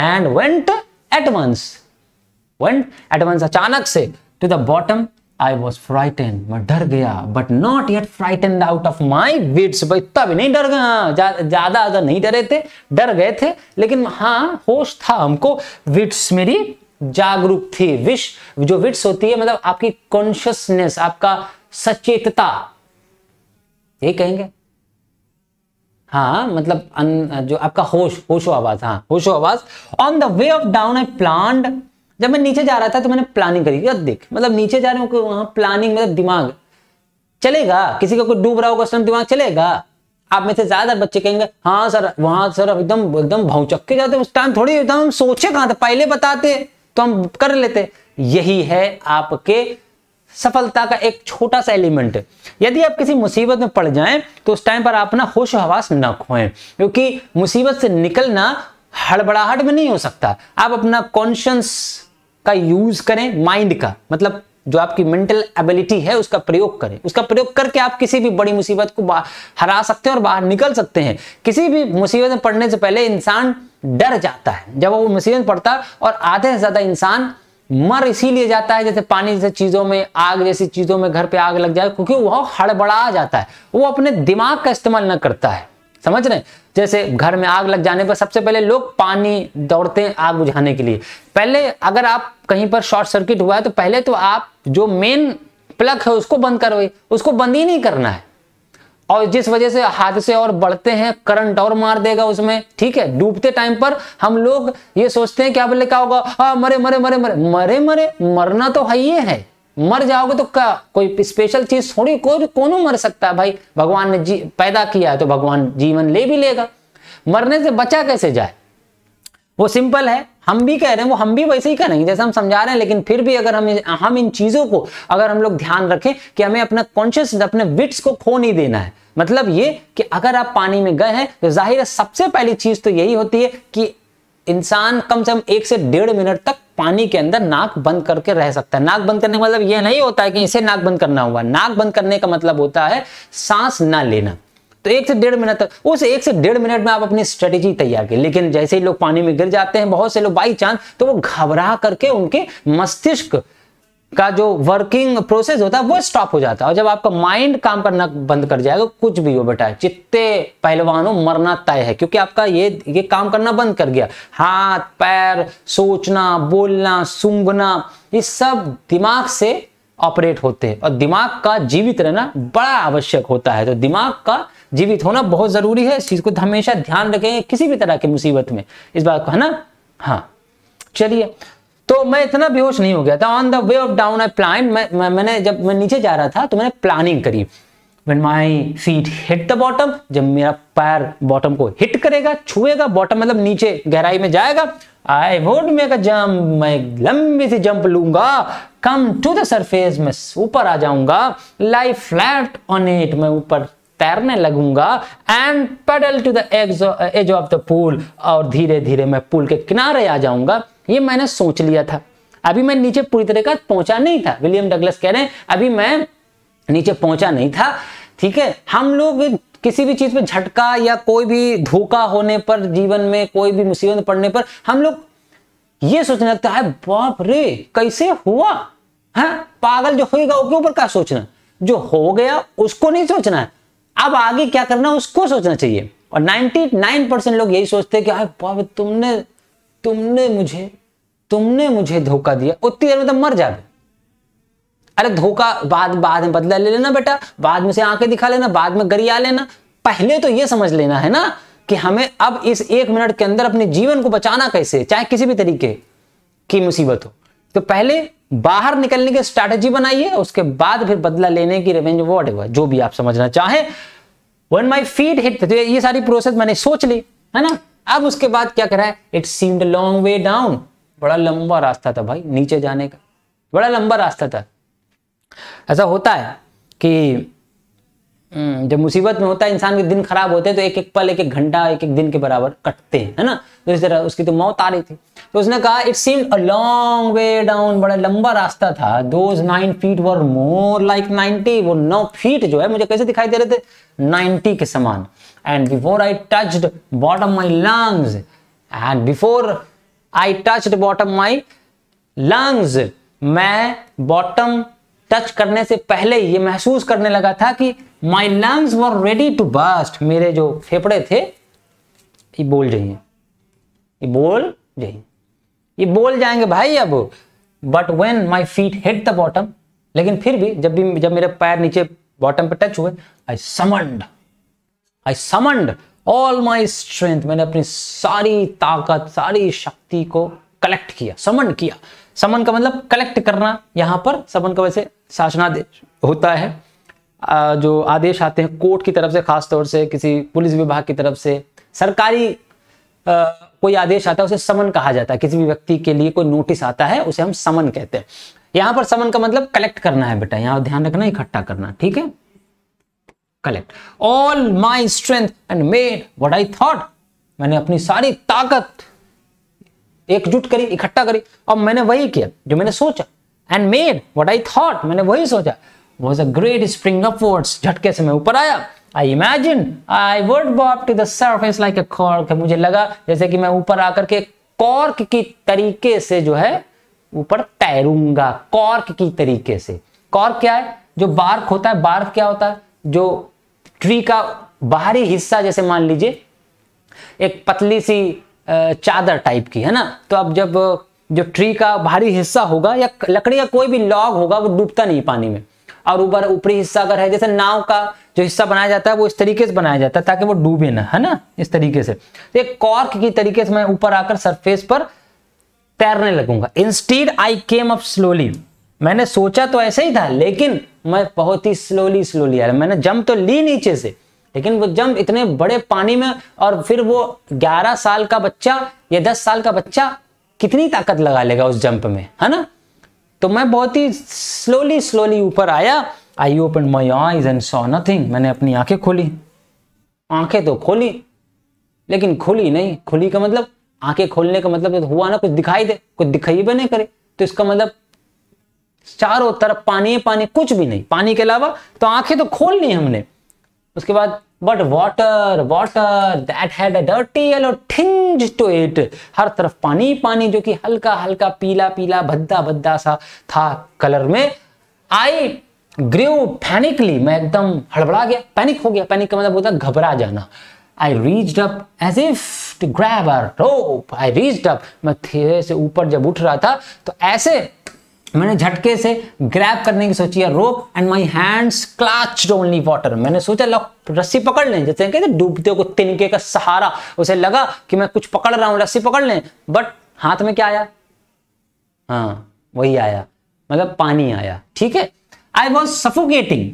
and went at once went at once अचानक से to the bottom I was frighten मैं डर गया but not yet frighten out of my wits भाई तब नहीं डर गया ज्यादा अगर नहीं डरे थे डर गए थे लेकिन हाँ होश था हमको विट्स मेरी जागरूक थी विश जो विट्स होती है मतलब आपकी कॉन्शियसनेस आपका सचेतता ये कहेंगे हाँ मतलब अन, जो आपका होश होशो आवाज हाँ होशो आवाज on the way of down I plan जब मैं नीचे जा रहा था तो मैंने प्लानिंग करी यार देख मतलब नीचे जा रहे हो प्लानिंग मतलब दिमाग चलेगा किसी का कोई डूब रहा होगा उसमें दिमाग चलेगा आप में से ज्यादा बच्चे कहेंगे हाँ सर वहां सर एकदम एकदम भौचक के जाते उस टाइम थोड़ी एकदम हम सोचे कहा था पहले बताते तो हम कर लेते यही है आपके सफलता का एक छोटा सा एलिमेंट है यदि आप किसी मुसीबत में पड़ जाएं तो उस टाइम पर आप अपना होश हवास न खोएं क्योंकि मुसीबत से निकलना हड़बड़ाहट में नहीं हो सकता आप अपना कॉन्शियंस का यूज करें माइंड का मतलब जो आपकी मेंटल एबिलिटी है उसका प्रयोग करें उसका प्रयोग करके आप किसी भी बड़ी मुसीबत को हरा सकते हैं और बाहर निकल सकते हैं किसी भी मुसीबत में पड़ने से पहले इंसान डर जाता है जब वो मुसीबत पड़ता है और आधे से ज्यादा इंसान मर इसीलिए जाता है जैसे पानी जैसे चीज़ों में आग जैसी चीज़ों में घर पे आग लग जाए क्योंकि वह हड़बड़ा जाता है वो अपने दिमाग का इस्तेमाल न करता है समझ रहे जैसे घर में आग लग जाने पर सबसे पहले लोग पानी दौड़ते हैं आग बुझाने के लिए पहले अगर आप कहीं पर शॉर्ट सर्किट हुआ है तो पहले तो आप जो मेन प्लग है उसको बंद करोगे उसको बंद ही नहीं करना है और जिस वजह से हादसे और बढ़ते हैं करंट और मार देगा उसमें ठीक है डूबते टाइम पर हम लोग ये सोचते हैं क्या बोले क्या होगा आ, मरे मरे मरे मरे मरे मरे मरना तो है ही है मर जाओगे तो क्या कोई स्पेशल चीज थोड़ी कोई कौन मर सकता है भाई भगवान ने जी पैदा किया है तो भगवान जीवन ले भी लेगा मरने से बचा कैसे जाए वो सिंपल है हम भी कह रहे हैं वो हम भी वैसे ही करेंगे जैसे हम समझा रहे हैं लेकिन फिर भी अगर हम हम इन चीज़ों को अगर हम लोग ध्यान रखें कि हमें अपना कॉन्शियस अपने विट्स को खो नहीं देना है मतलब ये कि अगर आप पानी में गए हैं तो जाहिर है सबसे पहली चीज तो यही होती है कि इंसान कम से कम एक से डेढ़ मिनट तक पानी के अंदर नाक बंद करके रह सकता है नाक बंद करने का मतलब यह नहीं होता है कि इसे नाक बंद करना हुआ नाक बंद करने का मतलब होता है सांस ना लेना तो एक से डेढ़ मिनट तक उस एक से डेढ़ मिनट में आप अपनी स्ट्रेटेजी तैयार की लेकिन जैसे ही लोग पानी में गिर जाते हैं बहुत से लोग बाई चांस तो वो घबरा करके उनके मस्तिष्क का जो वर्किंग प्रोसेस होता है वो स्टॉप हो जाता है और जब आपका माइंड काम करना बंद कर जाएगा कुछ भी हो बेटा चित्ते पहलवानों मरना तय है क्योंकि आपका ये ये काम करना बंद कर गया हाथ पैर सोचना बोलना सूंघना ये सब दिमाग से ऑपरेट होते हैं और दिमाग का जीवित रहना बड़ा आवश्यक होता है तो दिमाग का जीवित होना बहुत जरूरी है इस चीज को हमेशा ध्यान रखेंगे किसी भी तरह की मुसीबत में इस बात को है ना हाँ चलिए तो मैं इतना बेहोश नहीं हो गया था on the way of down I plan मैंने जब मैं नीचे जा रहा था तो मैंने प्लानिंग करी when my seat hit the bottom जब मेरा पैर बॉटम को हिट करेगा छुएगा बॉटम मतलब नीचे गहराई में जाएगा I would make a jump मैं लंबी सी जंप लूंगा कम टू द सरफेस मैं ऊपर आ जाऊंगा लाई फ्लैट ऑन इट मैं ऊपर तैरने लगूंगा and paddle to the edge of the pool और धीरे धीरे मैं पूल के किनारे आ जाऊंगा ये मैंने सोच लिया था अभी मैं नीचे पूरी तरह का पहुंचा नहीं था विलियम डगलस कह रहे हैं अभी मैं नीचे पहुंचा नहीं था ठीक है हम लोग किसी भी चीज पे झटका या कोई भी धोखा होने पर जीवन में कोई भी मुसीबत पड़ने पर हम लोग ये सोचने लगता है बाप रे कैसे हुआ है हाँ? पागल जो होगा उसके ऊपर क्या सोचना जो हो गया उसको नहीं सोचना है अब आगे क्या करना उसको सोचना चाहिए और 99 परसेंट लोग यही सोचते हैं कि बाप तुमने तुमने मुझे तुमने मुझे धोखा दिया उतनी देर में तो मर जाते अरे धोखा बाद बाद में बदला ले लेना बेटा बाद में से आंखें दिखा लेना बाद में गरिया लेना पहले तो यह समझ लेना है ना कि हमें अब इस एक मिनट के अंदर अपने जीवन को बचाना कैसे चाहे किसी भी तरीके की मुसीबत हो तो पहले बाहर निकलने की स्ट्रैटेजी बनाइए उसके बाद फिर बदला लेने की रिवेंज वॉट एवर जो भी आप समझना चाहें वन माई फीट हिट ये सारी प्रोसेस मैंने सोच ली है ना अब उसके बाद क्या करा है it seemed long way down बड़ा लंबा रास्ता था भाई नीचे जाने का बड़ा लंबा रास्ता था ऐसा होता है कि हम्म, जब मुसीबत में होता है इंसान के दिन खराब होते हैं तो एक एक पल एक एक घंटा एक एक दिन के बराबर कटते हैं है ना तो इस तरह उसकी तो मौत आ रही थी तो उसने कहा it seem a long way down बड़ा लंबा रास्ता था those nine feet were more like ninety वो नौ फीट जो है मुझे कैसे दिखाई दे रहे थे नाइनटी के समान and before I touched bottom my lungs and before I touched bottom my lungs मैं bottom टच करने से पहले ये महसूस करने लगा था कि my lungs were ready to burst मेरे जो फेफड़े थे ये बोल जाइए ये बोल जाइए ये बोल जाएंगे भाई अब but when my feet hit the bottom लेकिन फिर भी जब भी जब मेरे पैर नीचे बॉटम पे टच हुए I summoned I summoned all my strength मैंने अपनी सारी ताकत सारी शक्ति को कलेक्ट किया समन किया समन का मतलब कलेक्ट करना यहाँ पर समन का वैसे शासनादेश होता है जो आदेश आते हैं कोर्ट की तरफ से खास तौर से किसी पुलिस विभाग की तरफ से सरकारी कोई आदेश आता है उसे समन कहा जाता है किसी भी व्यक्ति के लिए कोई नोटिस आता है उसे हम समन कहते हैं यहाँ पर समन का मतलब कलेक्ट करना है बेटा यहाँ ध्यान रखना इकट्ठा करना ठीक है collect all my strength and made what I thought मैंने अपनी सारी ताकत एकजुट करी इकट्ठा करी और मैंने वही किया जो मैंने सोचा and made what I thought मैंने वही सोचा was a great spring upwards झटके से मैं ऊपर आया I imagine I would bob to the surface like a cork मुझे लगा जैसे कि मैं ऊपर आकर के कॉर्क की तरीके से जो है ऊपर तैरूंगा कॉर्क की तरीके से कॉर्क क्या है जो बार्क होता है बार्क क्या होता है जो ट्री का बाहरी हिस्सा जैसे मान लीजिए एक पतली सी चादर टाइप की है ना तो अब जब जो ट्री का बाहरी हिस्सा होगा या लकड़ी का कोई भी लॉग होगा वो डूबता नहीं पानी में और ऊपर ऊपरी हिस्सा अगर है जैसे नाव का जो हिस्सा बनाया जाता है वो इस तरीके से बनाया जाता है ताकि वो डूबे ना है ना इस तरीके से तो एक कॉर्क की तरीके से मैं ऊपर आकर सरफेस पर तैरने लगूंगा instead I came up slowly मैंने सोचा तो ऐसे ही था लेकिन मैं बहुत ही स्लोली स्लोली आ रहा मैंने जंप तो ली नीचे से लेकिन वो जंप इतने बड़े पानी में और फिर वो 11 साल का बच्चा या 10 साल का बच्चा कितनी ताकत लगा लेगा उस जंप में है ना तो मैं बहुत ही स्लोली स्लोली ऊपर आया I open my eyes and saw nothing मैंने अपनी आंखें खोली आंखें तो खोली लेकिन खुली नहीं खुली का मतलब आंखें खोलने का मतलब तो हुआ ना कुछ दिखाई दे कुछ दिखाई भी नहीं करे तो इसका मतलब चारों तरफ पानी पानी कुछ भी नहीं पानी के अलावा तो आंखें तो खोल ली हमने उसके बाद but water water that had dirty yellow things to it हर तरफ पानी पानी जो कि हल्का हल्का पीला पीला भद्दा भद्दा सा था कलर में आई ग्रू पैनिकली मैं एकदम हड़बड़ा गया पैनिक हो गया पैनिक का मतलब होता घबरा जाना I reach up as if to grab a rope I reach up मैं धीरे से ऊपर जब उठ रहा था तो ऐसे मैंने झटके से ग्रैब करने की सोची है rope and my hands clutch only water मैंने सोचा लो रस्सी पकड़ लें जैसे कहते डूबते को तिनके का सहारा उसे लगा कि मैं कुछ पकड़ रहा हूँ रस्सी पकड़ लें बट हाथ में क्या आया हाँ वही आया मतलब पानी आया ठीक है आई वॉज सफोकेटिंग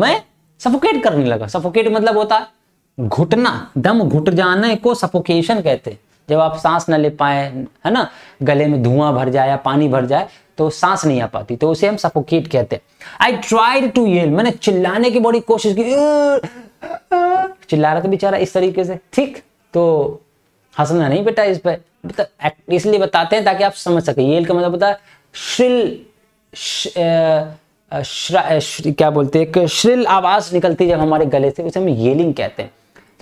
मैं सफोकेट करने लगा सफोकेट मतलब होता है घुटना दम घुट जाने को सफोकेशन कहते हैं जब आप सांस ना ले पाए है ना गले में धुआं भर जाए या पानी भर जाए तो सांस नहीं आ पाती तो उसे हम सफोकेट कहते हैं आई ट्राइड टू येल मैंने चिल्लाने की बड़ी कोशिश की चिल्ला रहा था बेचारा इस तरीके से ठीक तो हंसना नहीं बेटा इस पर मतलब इसलिए बताते हैं ताकि आप समझ सके येल का मतलब होता है श्रिल श, आ, श्र, क्या बोलते हैं श्रिल आवाज निकलती है जब हमारे गले से उसे हम येलिंग कहते हैं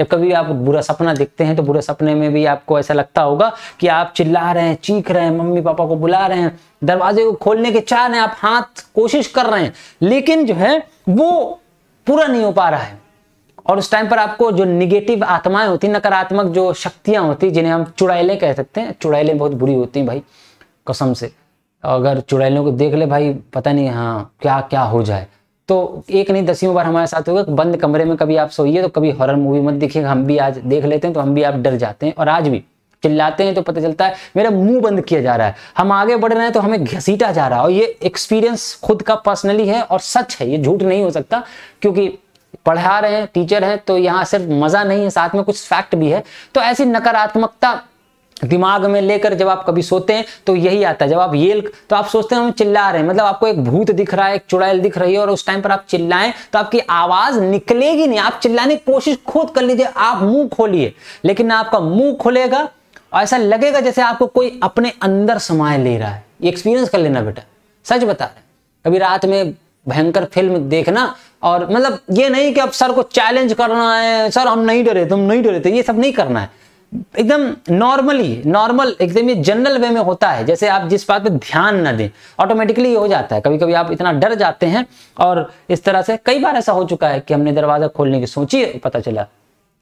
जब कभी आप बुरा सपना देखते हैं तो बुरे सपने में भी आपको ऐसा लगता होगा कि आप चिल्ला रहे हैं चीख रहे हैं मम्मी पापा को बुला रहे हैं दरवाजे को खोलने के चाह रहे हैं आप हाथ कोशिश कर रहे हैं लेकिन जो है वो पूरा नहीं हो पा रहा है और उस टाइम पर आपको जो निगेटिव आत्माएं होती नकारात्मक जो शक्तियां होती जिन्हें हम चुड़ैले कह सकते हैं चुड़ैले बहुत बुरी होती हैं भाई कसम से अगर चुड़ैलों को देख ले भाई पता नहीं हाँ क्या क्या हो जाए तो एक नहीं दसियों बार हमारे साथ होगा बंद कमरे में कभी आप सोइए तो कभी हॉरर मूवी मत दिखेगा हम भी आज देख लेते हैं तो हम भी आप डर जाते हैं और आज भी चिल्लाते हैं तो पता चलता है मेरा मुंह बंद किया जा रहा है हम आगे बढ़ रहे हैं तो हमें घसीटा जा रहा है और ये एक्सपीरियंस खुद का पर्सनली है और सच है ये झूठ नहीं हो सकता क्योंकि पढ़ा रहे हैं टीचर हैं तो यहाँ सिर्फ मजा नहीं है साथ में कुछ फैक्ट भी है तो ऐसी नकारात्मकता दिमाग में लेकर जब आप कभी सोते हैं तो यही आता है जब आप येल तो आप सोचते हैं हम चिल्ला रहे हैं मतलब आपको एक भूत दिख रहा है एक चुड़ैल दिख रही है और उस टाइम पर आप चिल्लाएं तो आपकी आवाज निकलेगी नहीं आप चिल्लाने की कोशिश खुद कर लीजिए आप मुंह खोलिए लेकिन ना आपका मुंह खोलेगा और ऐसा लगेगा जैसे आपको कोई अपने अंदर समाय ले रहा है ये एक्सपीरियंस कर लेना बेटा सच बता रहे कभी रात में भयंकर फिल्म देखना और मतलब ये नहीं कि अब सर को चैलेंज करना है सर हम नहीं डरे तुम नहीं डरे थे तो ये सब नहीं करना है एकदम नॉर्मली नॉर्मल एकदम ये जनरल वे में होता है जैसे आप जिस बात पे ध्यान ना दें ऑटोमेटिकली ये हो जाता है कभी कभी आप इतना डर जाते हैं और इस तरह से कई बार ऐसा हो चुका है कि हमने दरवाज़ा खोलने की सोची पता चला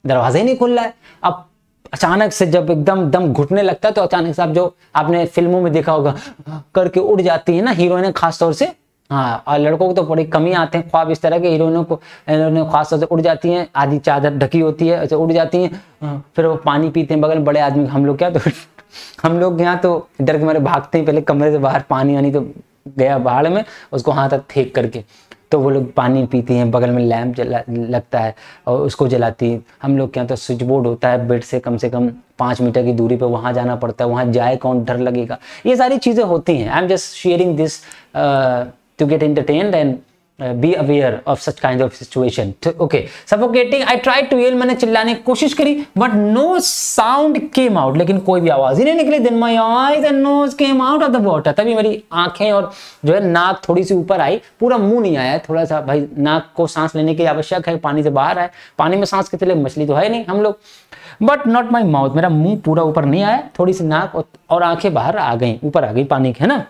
दरवाज़ा ही नहीं खुल रहा है अब अचानक से जब एकदम दम घुटने लगता है तो अचानक से आप जो आपने फिल्मों में देखा होगा करके उड़ जाती है ना हीरोइने खासतौर से हाँ और लड़कों को तो बड़ी कमी आते हैं ख्वाब इस तरह के हीरोइनों को हीरोइनों खास तौर से उड़ जाती हैं आधी चादर ढकी होती है ऐसे उड़ जाती हैं हाँ, फिर वो पानी पीते हैं बगल बड़े आदमी हम लोग क्या तो हम लोग यहाँ तो डर के मारे भागते हैं पहले कमरे से बाहर पानी वानी तो गया बाढ़ में उसको हाथ हाथ फेंक करके तो वो लोग पानी पीती हैं बगल में लैम्प जला लगता है और उसको जलाती हैं हम लोग क्या तो स्विच बोर्ड होता है बेड से कम से कम पाँच मीटर की दूरी पर वहाँ जाना पड़ता है वहाँ जाए कौन डर लगेगा ये सारी चीज़ें होती हैं I am just sharing this to get entertained and uh, be aware of such kind of situation okay suffocating i tried to yell मैंने चिल्लाने की कोशिश करी but no sound came out लेकिन कोई भी आवाज ही नहीं निकली then my eyes and nose came out of the water तभी मेरी आंखें और जो है नाक थोड़ी सी ऊपर आई पूरा मुंह नहीं आया थोड़ा सा भाई नाक को सांस लेने की आवश्यक है पानी से बाहर आए पानी में सांस कितने मछली तो है नहीं हम लोग बट नॉट माई माउथ मेरा मुंह पूरा ऊपर नहीं आया थोड़ी सी नाक और आंखें बाहर आ गई ऊपर आ गई पानी के है ना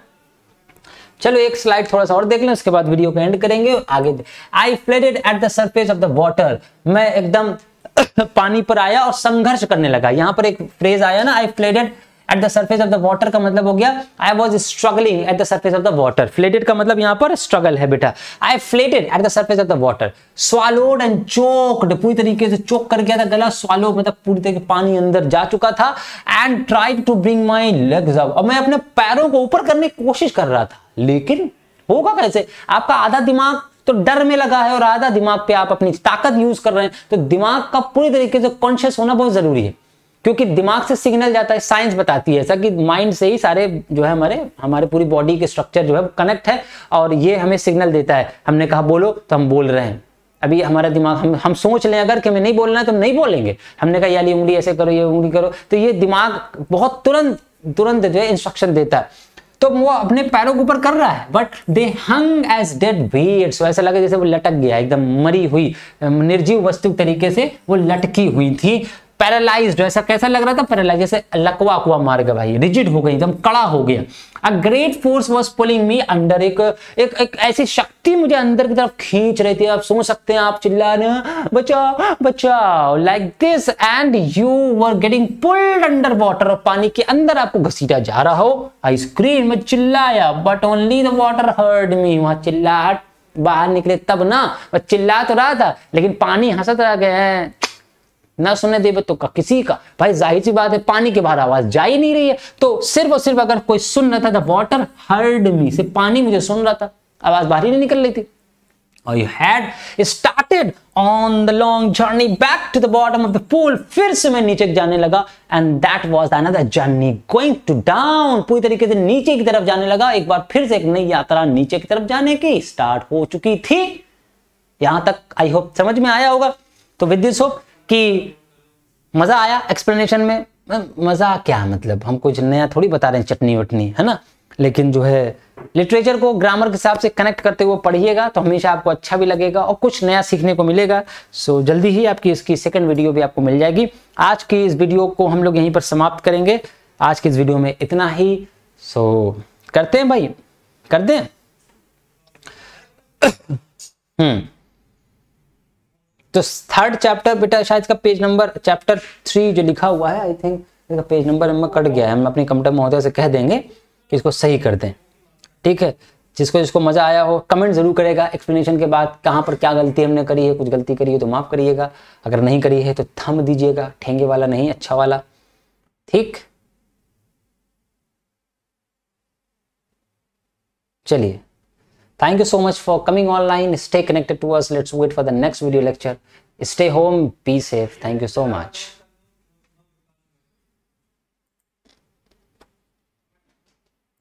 चलो एक स्लाइड थोड़ा सा और देख लें उसके बाद वीडियो को एंड करेंगे आगे I floated at the surface of the water मैं एकदम पानी पर आया और संघर्ष करने लगा यहाँ पर एक फ्रेज आया ना I floated at the surface of the water का मतलब हो गया I was struggling at the surface of the water floated का मतलब यहाँ पर स्ट्रगल है बेटा I floated at the surface of the water swallowed and choked पूरी तरीके से चोक कर गया था गला स्वालो मतलब पूरी तरीके पानी अंदर जा चुका था and tried to bring my legs अब और मैं अपने पैरों को ऊपर करने की कोशिश कर रहा था लेकिन होगा कैसे आपका आधा दिमाग तो डर में लगा है और आधा दिमाग पे आप अपनी ताकत यूज कर रहे हैं तो दिमाग का पूरी तरीके से कॉन्शियस होना बहुत जरूरी है क्योंकि दिमाग से सिग्नल जाता है साइंस बताती है ऐसा कि माइंड से ही सारे जो है हमारे हमारे पूरी बॉडी के स्ट्रक्चर जो है कनेक्ट है और ये हमें सिग्नल देता है हमने कहा बोलो तो हम बोल रहे हैं अभी हमारा दिमाग हम हम सोच लें अगर कि हमें नहीं बोलना है तो हम नहीं बोलेंगे हमने कहा यार ये उंगली ऐसे करो ये उंगली करो तो ये दिमाग बहुत तुरंत तुरंत जो है इंस्ट्रक्शन देता है तो वो अपने पैरों के ऊपर कर रहा है but they hung as dead weight so ऐसा लगे जैसे वो लटक गया एकदम मरी हुई निर्जीव वस्तु तरीके से वो लटकी हुई थी पैरालाइज ऐसा कैसा लग रहा था पैरालाइज जैसे लकवा कुआ मार गया भाई रिजिड हो गई एकदम कड़ा हो गया a great force was pulling me under एक एक एक ऐसी शक्ति मुझे अंदर की तरफ खींच रही थी आप सुन सकते हैं आप चिल्ला रहे बचाओ बचाओ like this and you were getting pulled under water और पानी के अंदर आपको घसीटा जा रहा हो आइसक्रीम में चिल्लाया but only the water heard me वहां चिल्लाहट बाहर निकले तब ना मैं चिल्ला तो रहा था लेकिन पानी हंसत रह गया ना देवे तो का किसी का भाई जाहिर सी बात है पानी के बाहर आवाज जा ही नहीं रही है तो सिर्फ और सिर्फ अगर कोई सुन रहा था तो वॉटर हर्ड मी से पानी मुझे सुन रहा था आवाज बाहर ही नहीं निकल रही थी और you had started on the long journey back to the bottom of the pool फिर से मैं नीचे जाने लगा and that was another journey going to down पूरी तरीके से नीचे की तरफ जाने लगा एक बार फिर से एक नई यात्रा नीचे की तरफ जाने की स्टार्ट हो चुकी थी यहां तक आई होप समझ में आया होगा तो विद दिस होप कि मज़ा आया एक्सप्लेनेशन में मज़ा क्या मतलब हम कुछ नया थोड़ी बता रहे हैं चटनी वटनी है ना लेकिन जो है लिटरेचर को ग्रामर के हिसाब से कनेक्ट करते हुए पढ़िएगा तो हमेशा आपको अच्छा भी लगेगा और कुछ नया सीखने को मिलेगा सो जल्दी ही आपकी इसकी सेकंड वीडियो भी आपको मिल जाएगी आज की इस वीडियो को हम लोग यहीं पर समाप्त करेंगे आज की इस वीडियो में इतना ही सो करते हैं भाई कर दें हम्म तो थर्ड चैप्टर बेटा शायद का पेज नंबर चैप्टर थ्री जो लिखा हुआ है आई थिंक इसका पेज नंबर हमें कट गया है हम अपने कंप्यूटर महोदय से कह देंगे कि इसको सही कर दें ठीक है जिसको जिसको मजा आया हो कमेंट जरूर करेगा एक्सप्लेनेशन के बाद कहाँ पर क्या गलती हमने करी है कुछ गलती करी है तो माफ़ करिएगा अगर नहीं करी है तो थम दीजिएगा ठेंगे वाला नहीं अच्छा वाला ठीक चलिए Thank you so much for coming online. Stay connected to us. Let's wait for the next video lecture. Stay home. Be safe. Thank you so much.